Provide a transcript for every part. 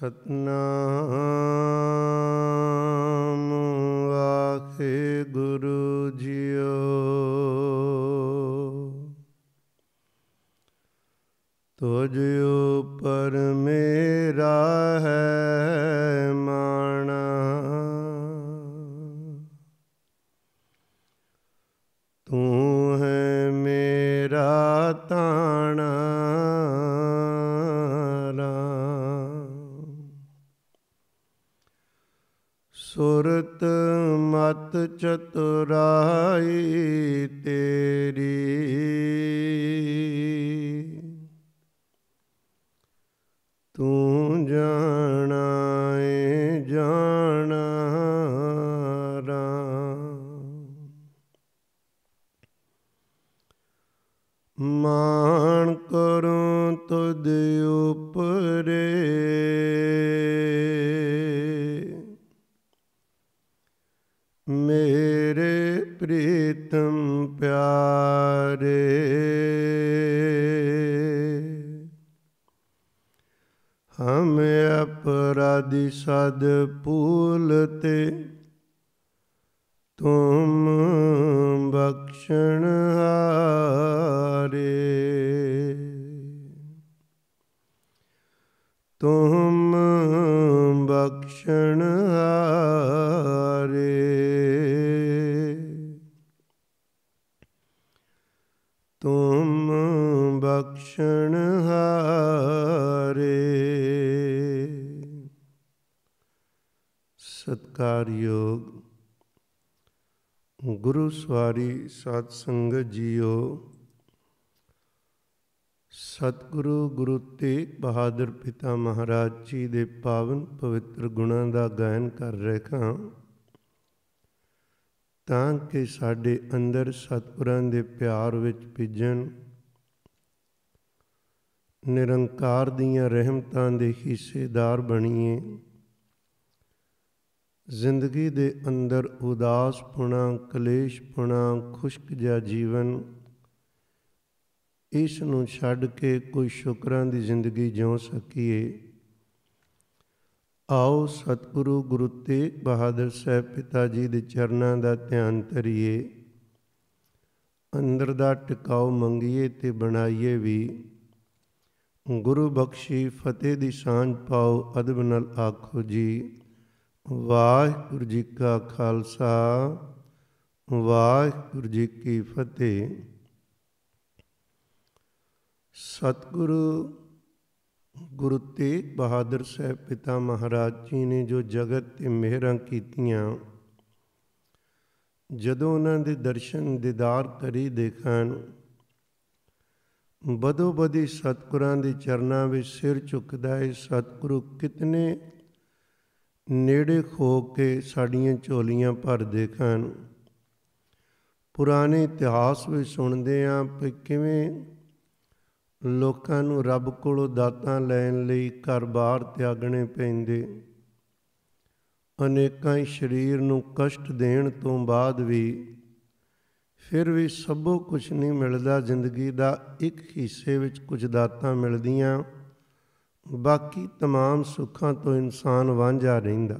ਸਤਨਾਮ ਆਖੇ ਗੁਰੂ ਜੀਓ ਤੁਝ ਉਪਰ चतु ਪ੍ਰੀਤਮ ਪਿਆਰੇ ਹਮ ਅਪਰਾਧੀ ਸਦ ਪੂ ਸਵਾਰੀ ਸਤ ਸੰਗਤ ਜੀਓ ਸਤਿਗੁਰੂ ਗੁਰੂ ਤੇਗ ਬਹਾਦਰ ਪਿਤਾ ਮਹਾਰਾਜ ਜੀ ਦੇ ਪਾਵਨ ਪਵਿੱਤਰ ਗੁਣਾਂ ਦਾ ਗਾਇਨ ਕਰ ਰਹੇ ਹਾਂ ਤਾਂ ਕਿ ਸਾਡੇ ਅੰਦਰ ਸਤਿਗੁਰਾਂ ਦੇ ਪਿਆਰ ਵਿੱਚ ਭਿੱਜਣ ਨਿਰੰਕਾਰ ਦੀਆਂ ਰਹਿਮਤਾਂ ਦੇ ਹਿੱਸੇਦਾਰ ਬਣੀਏ ਜ਼ਿੰਦਗੀ ਦੇ ਅੰਦਰ ਉਦਾਸਪਣਾ ਕਲੇਸ਼ਪਣਾ ਖੁਸ਼ਕ ਜਿਹਾ ਜੀਵਨ ਇਸ ਨੂੰ ਛੱਡ ਕੇ ਕੋਈ ਸ਼ੁਕਰਾਂ ਦੀ ਜ਼ਿੰਦਗੀ ਜਿਉ ਸਕੀਏ ਆਓ ਸਤਿਗੁਰੂ ਗੁਰੂ ਤੇਗ ਬਹਾਦਰ ਸਾਹਿਬ ਪਿਤਾ ਜੀ ਦੇ ਚਰਨਾਂ ਦਾ ਧਿਆਨ ਧਰੀਏ ਅੰਦਰ ਦਾ ਟਿਕਾਉ ਮੰਗੀਏ ਤੇ ਬਣਾਈਏ ਵੀ ਗੁਰੂ ਬਖਸ਼ੀ ਫਤਿਹ ਦੀ ਸਾਂਝ ਪਾਓ ਅਦਬ ਨਾਲ ਆਖੋ ਜੀ ਵਾਹਿਗੁਰੂ ਜੀ ਕਾ ਖਾਲਸਾ ਵਾਹਿਗੁਰੂ ਜੀ ਕੀ ਫਤਿਹ ਸਤਿਗੁਰੂ ਗੁਰੂ ਤੇਗ ਬਹਾਦਰ ਸਾਹਿਬ ਪਿਤਾ ਮਹਾਰਾਜ ਜੀ ਨੇ ਜੋ ਜਗਤ ਤੇ ਮਿਹਰਾਂ ਕੀਤੀਆਂ ਜਦੋਂ ਉਹਨਾਂ ਦੇ ਦਰਸ਼ਨ ਦੀਦਾਰ ਕਰੀ ਦੇਖਣ ਬਦੋ ਬਦੀ ਸਤਿਗੁਰਾਂ ਦੇ ਚਰਨਾਂ ਵਿੱਚ ਸਿਰ ਝੁਕਦਾ ਹੈ ਸਤਿਗੁਰੂ ਕਿਤਨੇ ਨੇੜੇ ਖੋ ਕੇ ਸਾਡੀਆਂ ਝੋਲੀਆਂ ਭਰਦੇ ਖਾਨ ਪੁਰਾਣੇ ਇਤਿਹਾਸ ਵਿੱਚ ਸੁਣਦੇ ਆਂ ਕਿ ਕਿਵੇਂ ਲੋਕਾਂ ਨੂੰ ਰੱਬ ਕੋਲੋਂ ਦਾਤਾਂ ਲੈਣ ਲਈ ਘਰ-ਬਾਰ ਤਿਆਗਣੇ ਪੈਂਦੇ ਅਨੇਕਾਂ ਹੀ ਸਰੀਰ ਨੂੰ ਕਸ਼ਟ ਦੇਣ ਤੋਂ ਬਾਅਦ ਵੀ ਫਿਰ ਵੀ ਸਭੋ ਕੁਝ ਨਹੀਂ ਮਿਲਦਾ ਜ਼ਿੰਦਗੀ ਦਾ ਇੱਕ ਹਿੱਸੇ ਵਿੱਚ ਕੁਝ ਦਾਤਾਂ ਮਿਲਦੀਆਂ ਬਾਕੀ तमाम ਸੁੱਖਾਂ ਤੋਂ ਇਨਸਾਨ ਵਾਂਝਾ ਰਹਿੰਦਾ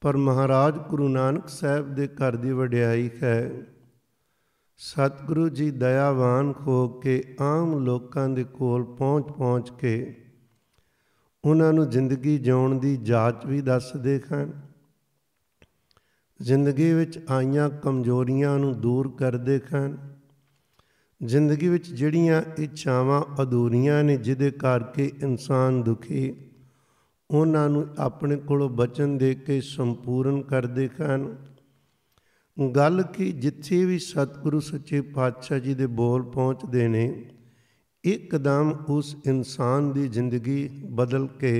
ਪਰ ਮਹਾਰਾਜ ਗੁਰੂ ਨਾਨਕ ਸਾਹਿਬ ਦੇ ਘਰ ਦੀ ਵਡਿਆਈ ਹੈ ਸਤਿਗੁਰੂ ਜੀ ਦਇਆਵਾਨ ਹੋ ਕੇ ਆਮ ਲੋਕਾਂ ਦੇ ਕੋਲ ਪਹੁੰਚ ਪਹੁੰਚ ਕੇ ਉਹਨਾਂ ਨੂੰ ਜ਼ਿੰਦਗੀ ਜਿਉਣ ਦੀ ਜਾਚ ਵੀ ਦੱਸਦੇ ਹਨ ਜ਼ਿੰਦਗੀ ਵਿੱਚ ਆਈਆਂ ਕਮਜ਼ੋਰੀਆਂ ਨੂੰ ਦੂਰ ਕਰਦੇ ਹਨ ਜ਼ਿੰਦਗੀ ਵਿੱਚ ਜਿਹੜੀਆਂ ਇੱਛਾਵਾਂ ਅਧੂਰੀਆਂ ਨੇ ਜਿਹਦੇ ਕਰਕੇ ਇਨਸਾਨ ਦੁਖੀ ਉਹਨਾਂ ਨੂੰ ਆਪਣੇ ਕੋਲੋਂ ਬਚਨ ਦੇ ਕੇ ਸੰਪੂਰਨ ਕਰਦੇ ਹਨ ਗੱਲ ਕਿ ਜਿੱਥੇ ਵੀ ਸਤਿਗੁਰੂ ਸੱਚੇ ਪਾਤਸ਼ਾਹ ਜੀ ਦੇ ਬੋਲ ਪਹੁੰਚਦੇ ਨੇ ਇੱਕਦਮ ਉਸ ਇਨਸਾਨ ਦੀ ਜ਼ਿੰਦਗੀ ਬਦਲ ਕੇ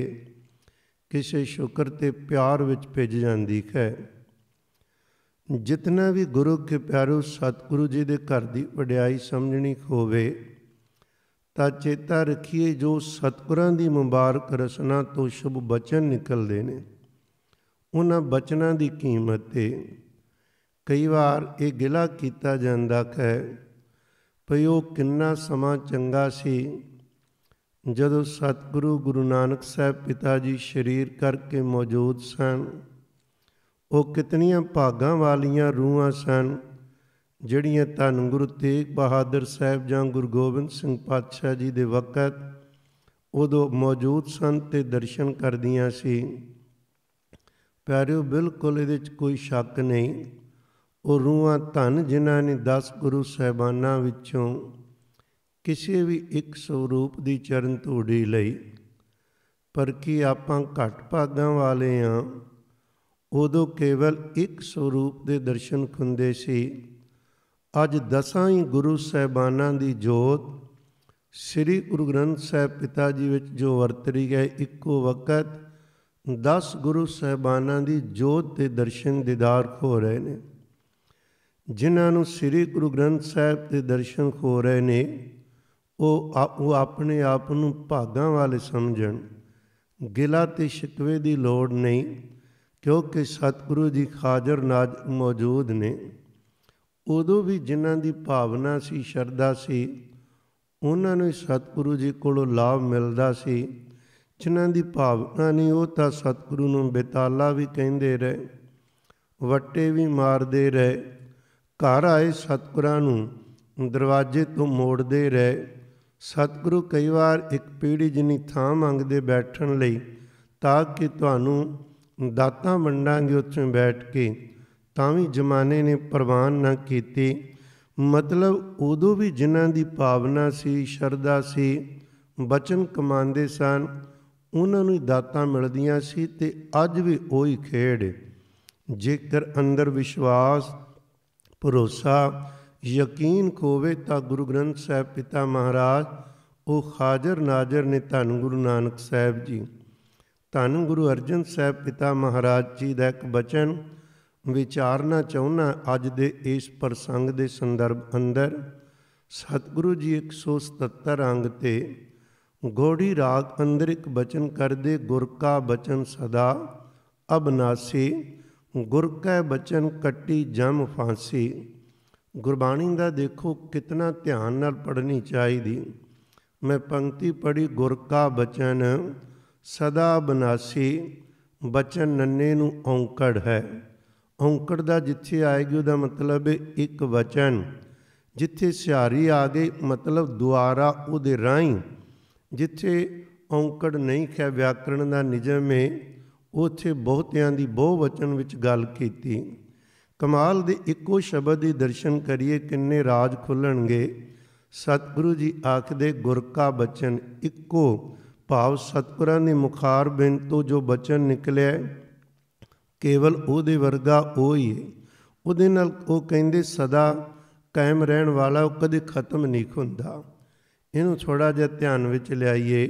ਕਿਸੇ ਸ਼ੁਕਰ ਤੇ ਪਿਆਰ ਵਿੱਚ ਭਿੱਜ ਜਾਂਦੀ ਹੈ ਜਿਤਨਾ ਵੀ ਗੁਰੂ ਕੇ ਪਿਆਰੋ ਸਤਿਗੁਰੂ ਜੀ ਦੇ ਘਰ ਦੀ ਵਡਿਆਈ ਸਮਝਣੀ ਹੋਵੇ ਤਾਂ ਚੇਤਾ ਰੱਖੀਏ ਜੋ ਸਤਿਗੁਰਾਂ ਦੀ ਮੁਬਾਰਕ ਰਸਨਾ ਤੋਂ ਸ਼ੁਭ ਬਚਨ ਨਿਕਲਦੇ ਨੇ ਉਹਨਾਂ ਬਚਨਾਂ ਦੀ ਕੀਮਤ ਤੇ ਕਈ ਵਾਰ ਇਹ ਗਿਲਾ ਕੀਤਾ ਜਾਂਦਾ ਹੈ ਭਈ ਉਹ ਕਿੰਨਾ ਸਮਾਂ ਚੰਗਾ ਸੀ ਜਦੋਂ ਸਤਿਗੁਰੂ ਗੁਰੂ ਨਾਨਕ ਸਾਹਿਬ ਪਿਤਾ ਜੀ ਸ਼ਰੀਰ ਕਰਕੇ ਮੌਜੂਦ ਸਨ ਉਹ ਕਿਤਨੀਆਂ ਭਾਗਾਂ ਵਾਲੀਆਂ ਰੂਹਾਂ ਸਨ ਜਿਹੜੀਆਂ ਧੰਨ ਗੁਰੂ ਤੇਗ ਬਹਾਦਰ ਸਾਹਿਬ ਜਾਂ ਗੁਰੂ ਗੋਬਿੰਦ ਸਿੰਘ ਪਾਤਸ਼ਾਹ ਜੀ ਦੇ ਵਕਤ ਉਦੋਂ ਮੌਜੂਦ ਸਨ ਤੇ ਦਰਸ਼ਨ ਕਰਦੀਆਂ ਸੀ ਪਿਆਰਿਓ ਬਿਲਕੁਲ ਇਹਦੇ ਵਿੱਚ ਕੋਈ ਸ਼ੱਕ ਨਹੀਂ ਉਹ ਰੂਹਾਂ ਧੰਨ ਜਿਨ੍ਹਾਂ ਨੇ 10 ਗੁਰੂ ਸਹਿਬਾਨਾਂ ਵਿੱਚੋਂ ਕਿਸੇ ਵੀ ਇੱਕ ਸਰੂਪ ਦੀ ਚਰਨ ਧੂੜੀ ਲਈ ਪਰ ਕੀ ਆਪਾਂ ਘਟ ਭਾਗਾਂ ਵਾਲੇ ਆਂ ਉਦੋਂ ਕੇਵਲ ਇੱਕ ਸਰੂਪ ਦੇ ਦਰਸ਼ਨ ਹੁੰਦੇ ਸੀ ਅੱਜ ਦਸਾਂ ਹੀ ਗੁਰੂ ਸਹਿਬਾਨਾਂ ਦੀ ਜੋਤ ਸ੍ਰੀ ਗੁਰੂ ਗ੍ਰੰਥ ਸਾਹਿਬ ਪਿਤਾ ਜੀ ਵਿੱਚ ਜੋ ਵਰਤਰੀ ਹੈ ਇੱਕੋ ਵਕਤ 10 ਗੁਰੂ ਸਹਿਬਾਨਾਂ ਦੀ ਜੋਤ ਤੇ ਦਰਸ਼ਨ ਦੀਦਾਰ ਹੋ ਰਹੇ ਨੇ ਜਿਨ੍ਹਾਂ ਨੂੰ ਸ੍ਰੀ ਗੁਰੂ ਗ੍ਰੰਥ ਸਾਹਿਬ ਦੇ ਦਰਸ਼ਨ ਹੋ ਰਹੇ ਨੇ ਉਹ ਉਹ ਆਪਣੇ ਆਪ ਨੂੰ ਭਾਗਾਂ ਵਾਲੇ ਸਮਝਣ ਗਿਲਾ ਤੇ ਸ਼ਿਕਵੇ ਦੀ ਲੋੜ ਨਹੀਂ ਕਿਉਂਕਿ ਸਤਿਗੁਰੂ ਜੀ ਖਾਜਰ ਨਾਜ ਮੌਜੂਦ ਨੇ ਉਦੋਂ ਵੀ ਜਿਨ੍ਹਾਂ ਦੀ ਭਾਵਨਾ ਸੀ ਸ਼ਰਧਾ ਸੀ ਉਹਨਾਂ ਨੂੰ ਸਤਿਗੁਰੂ ਜੀ ਕੋਲੋਂ ਲਾਭ ਮਿਲਦਾ ਸੀ ਜਿਨ੍ਹਾਂ ਦੀ ਭਾਵਨਾ ਨਹੀਂ ਉਹ ਤਾਂ ਸਤਿਗੁਰੂ ਨੂੰ ਬੇਤਾਲਾ ਵੀ ਕਹਿੰਦੇ ਰਹੇ ਵੱਟੇ ਵੀ ਮਾਰਦੇ ਰਹੇ ਘਰ ਆਏ ਸਤਿਗੁਰਾਂ ਨੂੰ ਦਰਵਾਜ਼ੇ ਤੋਂ ਮੋੜਦੇ ਰਹੇ ਸਤਿਗੁਰੂ ਕਈ ਵਾਰ ਇੱਕ ਪੀੜੀ ਜਿੰਨੀ ਥਾਂ ਮੰਗਦੇ ਬੈਠਣ ਲਈ ਤਾਂ ਕਿ ਤੁਹਾਨੂੰ ਦਾਤਾਂ ਵੰਡਾਂ ਦੇ ਉੱਤੇ ਬੈਠ ਕੇ ਤਾਂ ਵੀ ਜਮਾਨੇ ਨੇ ਪ੍ਰਵਾਨ ਨਾ ਕੀਤੀ ਮਤਲਬ ਉਦੋਂ ਵੀ ਜਿਨ੍ਹਾਂ ਦੀ ਭਾਵਨਾ ਸੀ ਸ਼ਰਧਾ ਸੀ ਬਚਨ ਕਮਾਉਂਦੇ ਸਨ ਉਹਨਾਂ ਨੂੰ ਦਾਤਾਂ ਮਿਲਦੀਆਂ ਸੀ ਤੇ ਅੱਜ ਵੀ ਉਹੀ ਖੇੜ ਜੇਕਰ ਅੰਦਰ ਵਿਸ਼ਵਾਸ ਭਰੋਸਾ ਯਕੀਨ ਹੋਵੇ ਤਾਂ ਗੁਰੂ ਗ੍ਰੰਥ ਸਾਹਿਬ ਪਿਤਾ ਮਹਾਰਾਜ ਉਹ ਹਾਜ਼ਰ ਨਾਜ਼ਰ ਨੇ ਧੰਨ ਗੁਰੂ ਨਾਨਕ ਸਾਹਿਬ ਜੀ ਧੰਨ ਗੁਰੂ ਅਰਜਨ ਸਾਹਿਬ ਪਿਤਾ ਮਹਾਰਾਜ ਜੀ ਦਾ ਇੱਕ ਬਚਨ ਵਿਚਾਰਨਾ ਚਾਹੁੰਨਾ ਅੱਜ ਦੇ ਇਸ ਪ੍ਰਸੰਗ ਦੇ ਸੰਦਰਭ ਅੰਦਰ ਸਤਿਗੁਰੂ ਜੀ 177 ਅੰਗ ਤੇ ਗੋੜੀ ਰਾਗ ਅੰਦਰ ਇੱਕ ਬਚਨ ਕਰਦੇ ਗੁਰ ਕਾ ਬਚਨ ਸਦਾ ਅਬਨਾਸੀ ਗੁਰ ਕੈ ਬਚਨ ਕੱਟੀ ਜਮ ਫਾਂਸੀ ਗੁਰਬਾਣੀ ਦਾ ਦੇਖੋ ਕਿਤਨਾ ਧਿਆਨ ਨਾਲ ਪੜ੍ਹਨੀ ਚਾਹੀਦੀ ਮੈਂ ਪੰਕਤੀ ਪੜ੍ਹੀ ਗੁਰ ਕਾ ਬਚਨ ਸਦਾ ਬਨਾਸੀ ਬਚਨ ਨੰਨੇ ਨੂੰ ਔਂਕੜ ਹੈ ਔਂਕੜ ਦਾ ਜਿੱਥੇ ਆਏਗੀ ਉਹਦਾ ਮਤਲਬ ਇੱਕ ਵਚਨ ਜਿੱਥੇ ਸਿਹਾਰੀ ਆ ਗਈ ਮਤਲਬ ਦੁਆਰਾ ਉਹਦੇ ਰਾਹੀਂ ਜਿੱਥੇ ਔਂਕੜ ਨਹੀਂ ਖੈ ਵਿਆਕਰਣ ਦਾ ਨਿਜਮ ਹੈ ਉਥੇ ਬਹੁਤਿਆਂ ਦੀ ਬਹੁ ਵਚਨ ਵਿੱਚ ਗੱਲ ਕੀਤੀ ਕਮਾਲ ਦੇ ਇੱਕੋ ਸ਼ਬਦ ਦੀ ਦਰਸ਼ਨ ਕਰੀਏ ਕਿੰਨੇ ਰਾਜ ਖੁੱਲਣਗੇ ਸਤਿਗੁਰੂ ਜੀ ਆਖਦੇ ਗੁਰ ਕਾ ਬਚਨ ਇੱਕੋ ਭਾਵ ਸਤਪੁਰਾਂ ਦੇ ਮੁਖਾਰ ਬਿੰਦ ਤੋਂ ਜੋ ਬਚਨ ਨਿਕਲਿਆ ਕੇਵਲ ਉਹਦੇ ਵਰਗਾ ਉਹ ਹੀ ਹੈ ਉਹਦੇ ਨਾਲ ਉਹ ਕਹਿੰਦੇ ਸਦਾ ਕਾਇਮ ਰਹਿਣ ਵਾਲਾ ਉਹ ਕਦੇ ਖਤਮ ਨਹੀਂ ਹੁੰਦਾ ਇਹਨੂੰ ਥੋੜਾ ਜਿਹਾ ਧਿਆਨ ਵਿੱਚ ਲਿਆਈਏ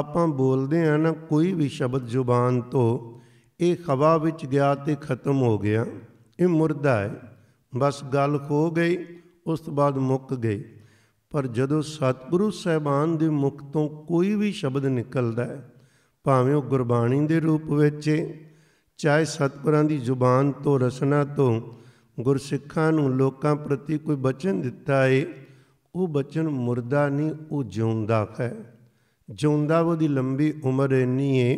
ਆਪਾਂ ਬੋਲਦੇ ਆ ਨਾ ਕੋਈ ਵੀ ਸ਼ਬਦ ਜ਼ੁਬਾਨ ਤੋਂ ਇਹ ਖਵਾ ਵਿੱਚ ਗਿਆ ਤੇ ਖਤਮ ਹੋ ਗਿਆ ਇਹ ਮੁਰਦਾ ਹੈ ਬਸ ਗੱਲ ਖੋ ਗਈ ਉਸ ਤੋਂ ਬਾਅਦ ਮੁੱਕ ਗਈ ਪਰ ਜਦੋਂ ਸਤਿਗੁਰੂ ਸਹਿਬਾਨ ਦੇ ਮੁਖ ਤੋਂ ਕੋਈ ਵੀ ਸ਼ਬਦ ਨਿਕਲਦਾ ਹੈ ਭਾਵੇਂ ਉਹ ਗੁਰਬਾਣੀ ਦੇ ਰੂਪ ਵਿੱਚ ਚਾਹੇ ਸਤਿਗੁਰਾਂ ਦੀ ਜ਼ੁਬਾਨ ਤੋਂ ਰਸਨਾ ਤੋਂ ਗੁਰਸਿੱਖਾਂ ਨੂੰ ਲੋਕਾਂ ਪ੍ਰਤੀ ਕੋਈ ਬਚਨ ਦਿੱਤਾ ਹੈ ਉਹ ਬਚਨ ਮੁਰਦਾ ਨਹੀਂ ਉਹ ਜਿਉਂਦਾ ਹੈ ਜਿਉਂਦਾ ਉਹਦੀ ਲੰਬੀ ਉਮਰ ਇੰਨੀ ਹੈ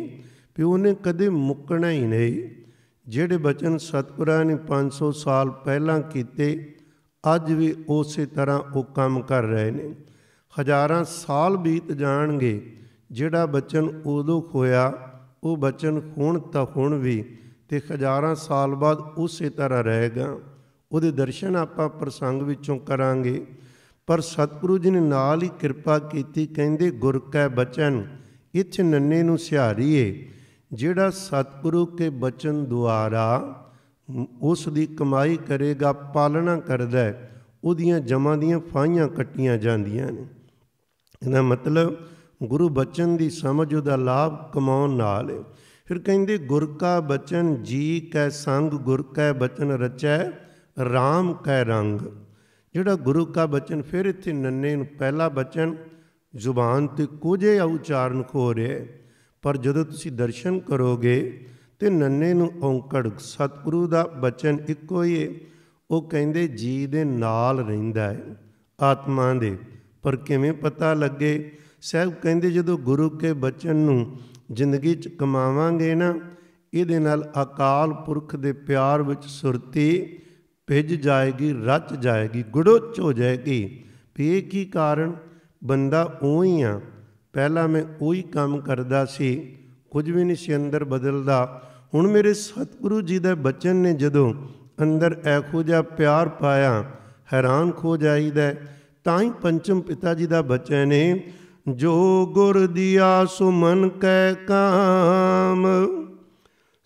ਕਿ ਉਹਨੇ ਕਦੇ ਮੁੱਕਣਾ ਹੀ ਨਹੀਂ ਜਿਹੜੇ ਬਚਨ ਸਤਿਗੁਰਾਂ ਨੇ 500 ਸਾਲ ਪਹਿਲਾਂ ਕੀਤੇ ਅੱਜ ਵੀ ਉਸੇ ਤਰ੍ਹਾਂ ਉਹ ਕੰਮ ਕਰ ਰਹੇ ਨੇ ਹਜ਼ਾਰਾਂ ਸਾਲ ਬੀਤ ਜਾਣਗੇ ਜਿਹੜਾ ਬਚਨ ਉਦੋਂ ਖੋਇਆ ਉਹ ਬਚਨ ਹੁਣ ਤਾਂ ਹੁਣ ਵੀ ਤੇ ਹਜ਼ਾਰਾਂ ਸਾਲ ਬਾਅਦ ਉਸੇ ਤਰ੍ਹਾਂ ਰਹੇਗਾ ਉਹਦੇ ਦਰਸ਼ਨ ਆਪਾਂ ਪ੍ਰਸੰਗ ਵਿੱਚੋਂ ਕਰਾਂਗੇ ਪਰ ਸਤਿਗੁਰੂ ਜੀ ਨੇ ਨਾਲ ਹੀ ਕਿਰਪਾ ਕੀਤੀ ਕਹਿੰਦੇ ਗੁਰ ਕੈ ਬਚਨ ਇਥੇ ਨੰਨੇ ਨੂੰ ਸਿਹਾਰੀਏ ਜਿਹੜਾ ਸਤਿਗੁਰੂ ਕੇ ਬਚਨ ਦੁਆਰਾ ਉਸ ਦੀ ਕਮਾਈ ਕਰੇਗਾ ਪਾਲਣਾ ਕਰਦਾ ਹੈ ਉਹਦੀਆਂ ਜਮਾਂ ਦੀਆਂ ਫਾਈਆਂ ਕੱਟੀਆਂ ਜਾਂਦੀਆਂ ਨੇ ਇਹਦਾ ਮਤਲਬ ਗੁਰੂ ਬਚਨ ਦੀ ਸਮਝ ਉਹਦਾ ਲਾਭ ਕਮਾਉਣ ਨਾਲ ਹੈ ਫਿਰ ਕਹਿੰਦੇ ਗੁਰ ਕਾ ਬਚਨ ਜੀ ਕੈ ਸੰਗ ਗੁਰ ਕੈ ਬਚਨ ਰਚੈ RAM ਕੈ ਰੰਗ ਜਿਹੜਾ ਗੁਰੂ ਕਾ ਬਚਨ ਫਿਰ ਇੱਥੇ ਨੰਨੇ ਨੂੰ ਪਹਿਲਾ ਬਚਨ ਜ਼ੁਬਾਨ ਤੇ ਕੋਝੇ ਉਚਾਰਨ ਖੋ ਰਿਹਾ ਪਰ ਜਦੋਂ ਤੁਸੀਂ ਦਰਸ਼ਨ ਕਰੋਗੇ ਤੇ ਨੰਨੇ ਨੂੰ ਔਂਕੜ ਸਤਿਗੁਰੂ ਦਾ ਬਚਨ ਇੱਕੋ ਹੀ ਏ ਉਹ ਕਹਿੰਦੇ ਜੀ ਦੇ ਨਾਲ ਰਹਿੰਦਾ ਹੈ ਆਤਮਾ ਦੇ ਪਰ ਕਿਵੇਂ ਪਤਾ ਲੱਗੇ ਸਹਿਬ ਕਹਿੰਦੇ ਜਦੋਂ ਗੁਰੂ ਕੇ ਬਚਨ ਨੂੰ ਜ਼ਿੰਦਗੀ ਚ ਕਮਾਵਾਂਗੇ ਨਾ ਇਹਦੇ ਨਾਲ ਅਕਾਲ ਪੁਰਖ ਦੇ ਪਿਆਰ ਵਿੱਚ ਸੁਰਤੀ ਭਿੱਜ ਜਾਏਗੀ ਰਚ ਜਾਏਗੀ ਗੁੜੋਚ ਹੋ ਜਾਏਗੀ ਵੀ ਇਹ ਕੀ ਕਾਰਨ ਬੰਦਾ ਉਹੀ ਆ ਪਹਿਲਾਂ ਮੈਂ ਉਹੀ ਕੰਮ ਕਰਦਾ ਸੀ ਕੁਝ ਵੀ ਨਹੀਂ ਸੀ ਅੰਦਰ ਬਦਲਦਾ ਹੁਣ ਮੇਰੇ ਸਤਿਗੁਰੂ ਜੀ ਦਾ ਬਚਨ ਨੇ ਜਦੋਂ ਅੰਦਰ ਐਖੋ ਜਿਹਾ ਪਿਆਰ ਪਾਇਆ ਹੈਰਾਨ ਖੋ ਜਾਈਦਾ ਤਾਂ ਹੀ ਪੰਚਮ ਪਿਤਾ ਜੀ ਦਾ ਬਚਨ ਨੇ ਜੋ ਗੁਰ ਦੀਆ ਸੁਮਨ ਕੈ ਕਾਮ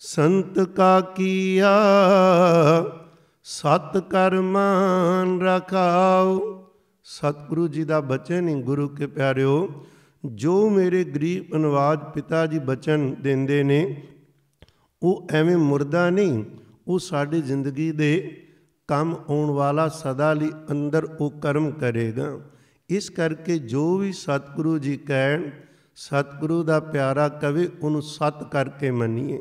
ਸੰਤ ਕਾ ਕੀਆ ਸਤ ਕਰਮਾਂ ਰਖਾਓ ਸਤਿਗੁਰੂ ਜੀ ਦਾ ਬਚਨ ਹੀ ਗੁਰੂ ਕੇ ਪਿਆਰਿਓ ਜੋ ਮੇਰੇ ਗਰੀਬ ਅਨਵਾਦ ਪਿਤਾ ਜੀ ਬਚਨ ਦਿੰਦੇ ਨੇ ਉਹ ਐਵੇਂ ਮੁਰਦਾ ਨਹੀਂ ਉਹ ਸਾਡੀ ਜ਼ਿੰਦਗੀ ਦੇ ਕੰਮ ਆਉਣ ਵਾਲਾ ਸਦਾ ਲਈ ਅੰਦਰ ਉਹ ਕਰਮ ਕਰੇਗਾ ਇਸ ਕਰਕੇ ਜੋ ਵੀ ਸਤਿਗੁਰੂ ਜੀ ਕਹਿਣ ਸਤਿਗੁਰੂ ਦਾ ਪਿਆਰਾ ਕਵੇ ਉਹਨੂੰ ਸਤ ਕਰਕੇ ਮੰਨੀਏ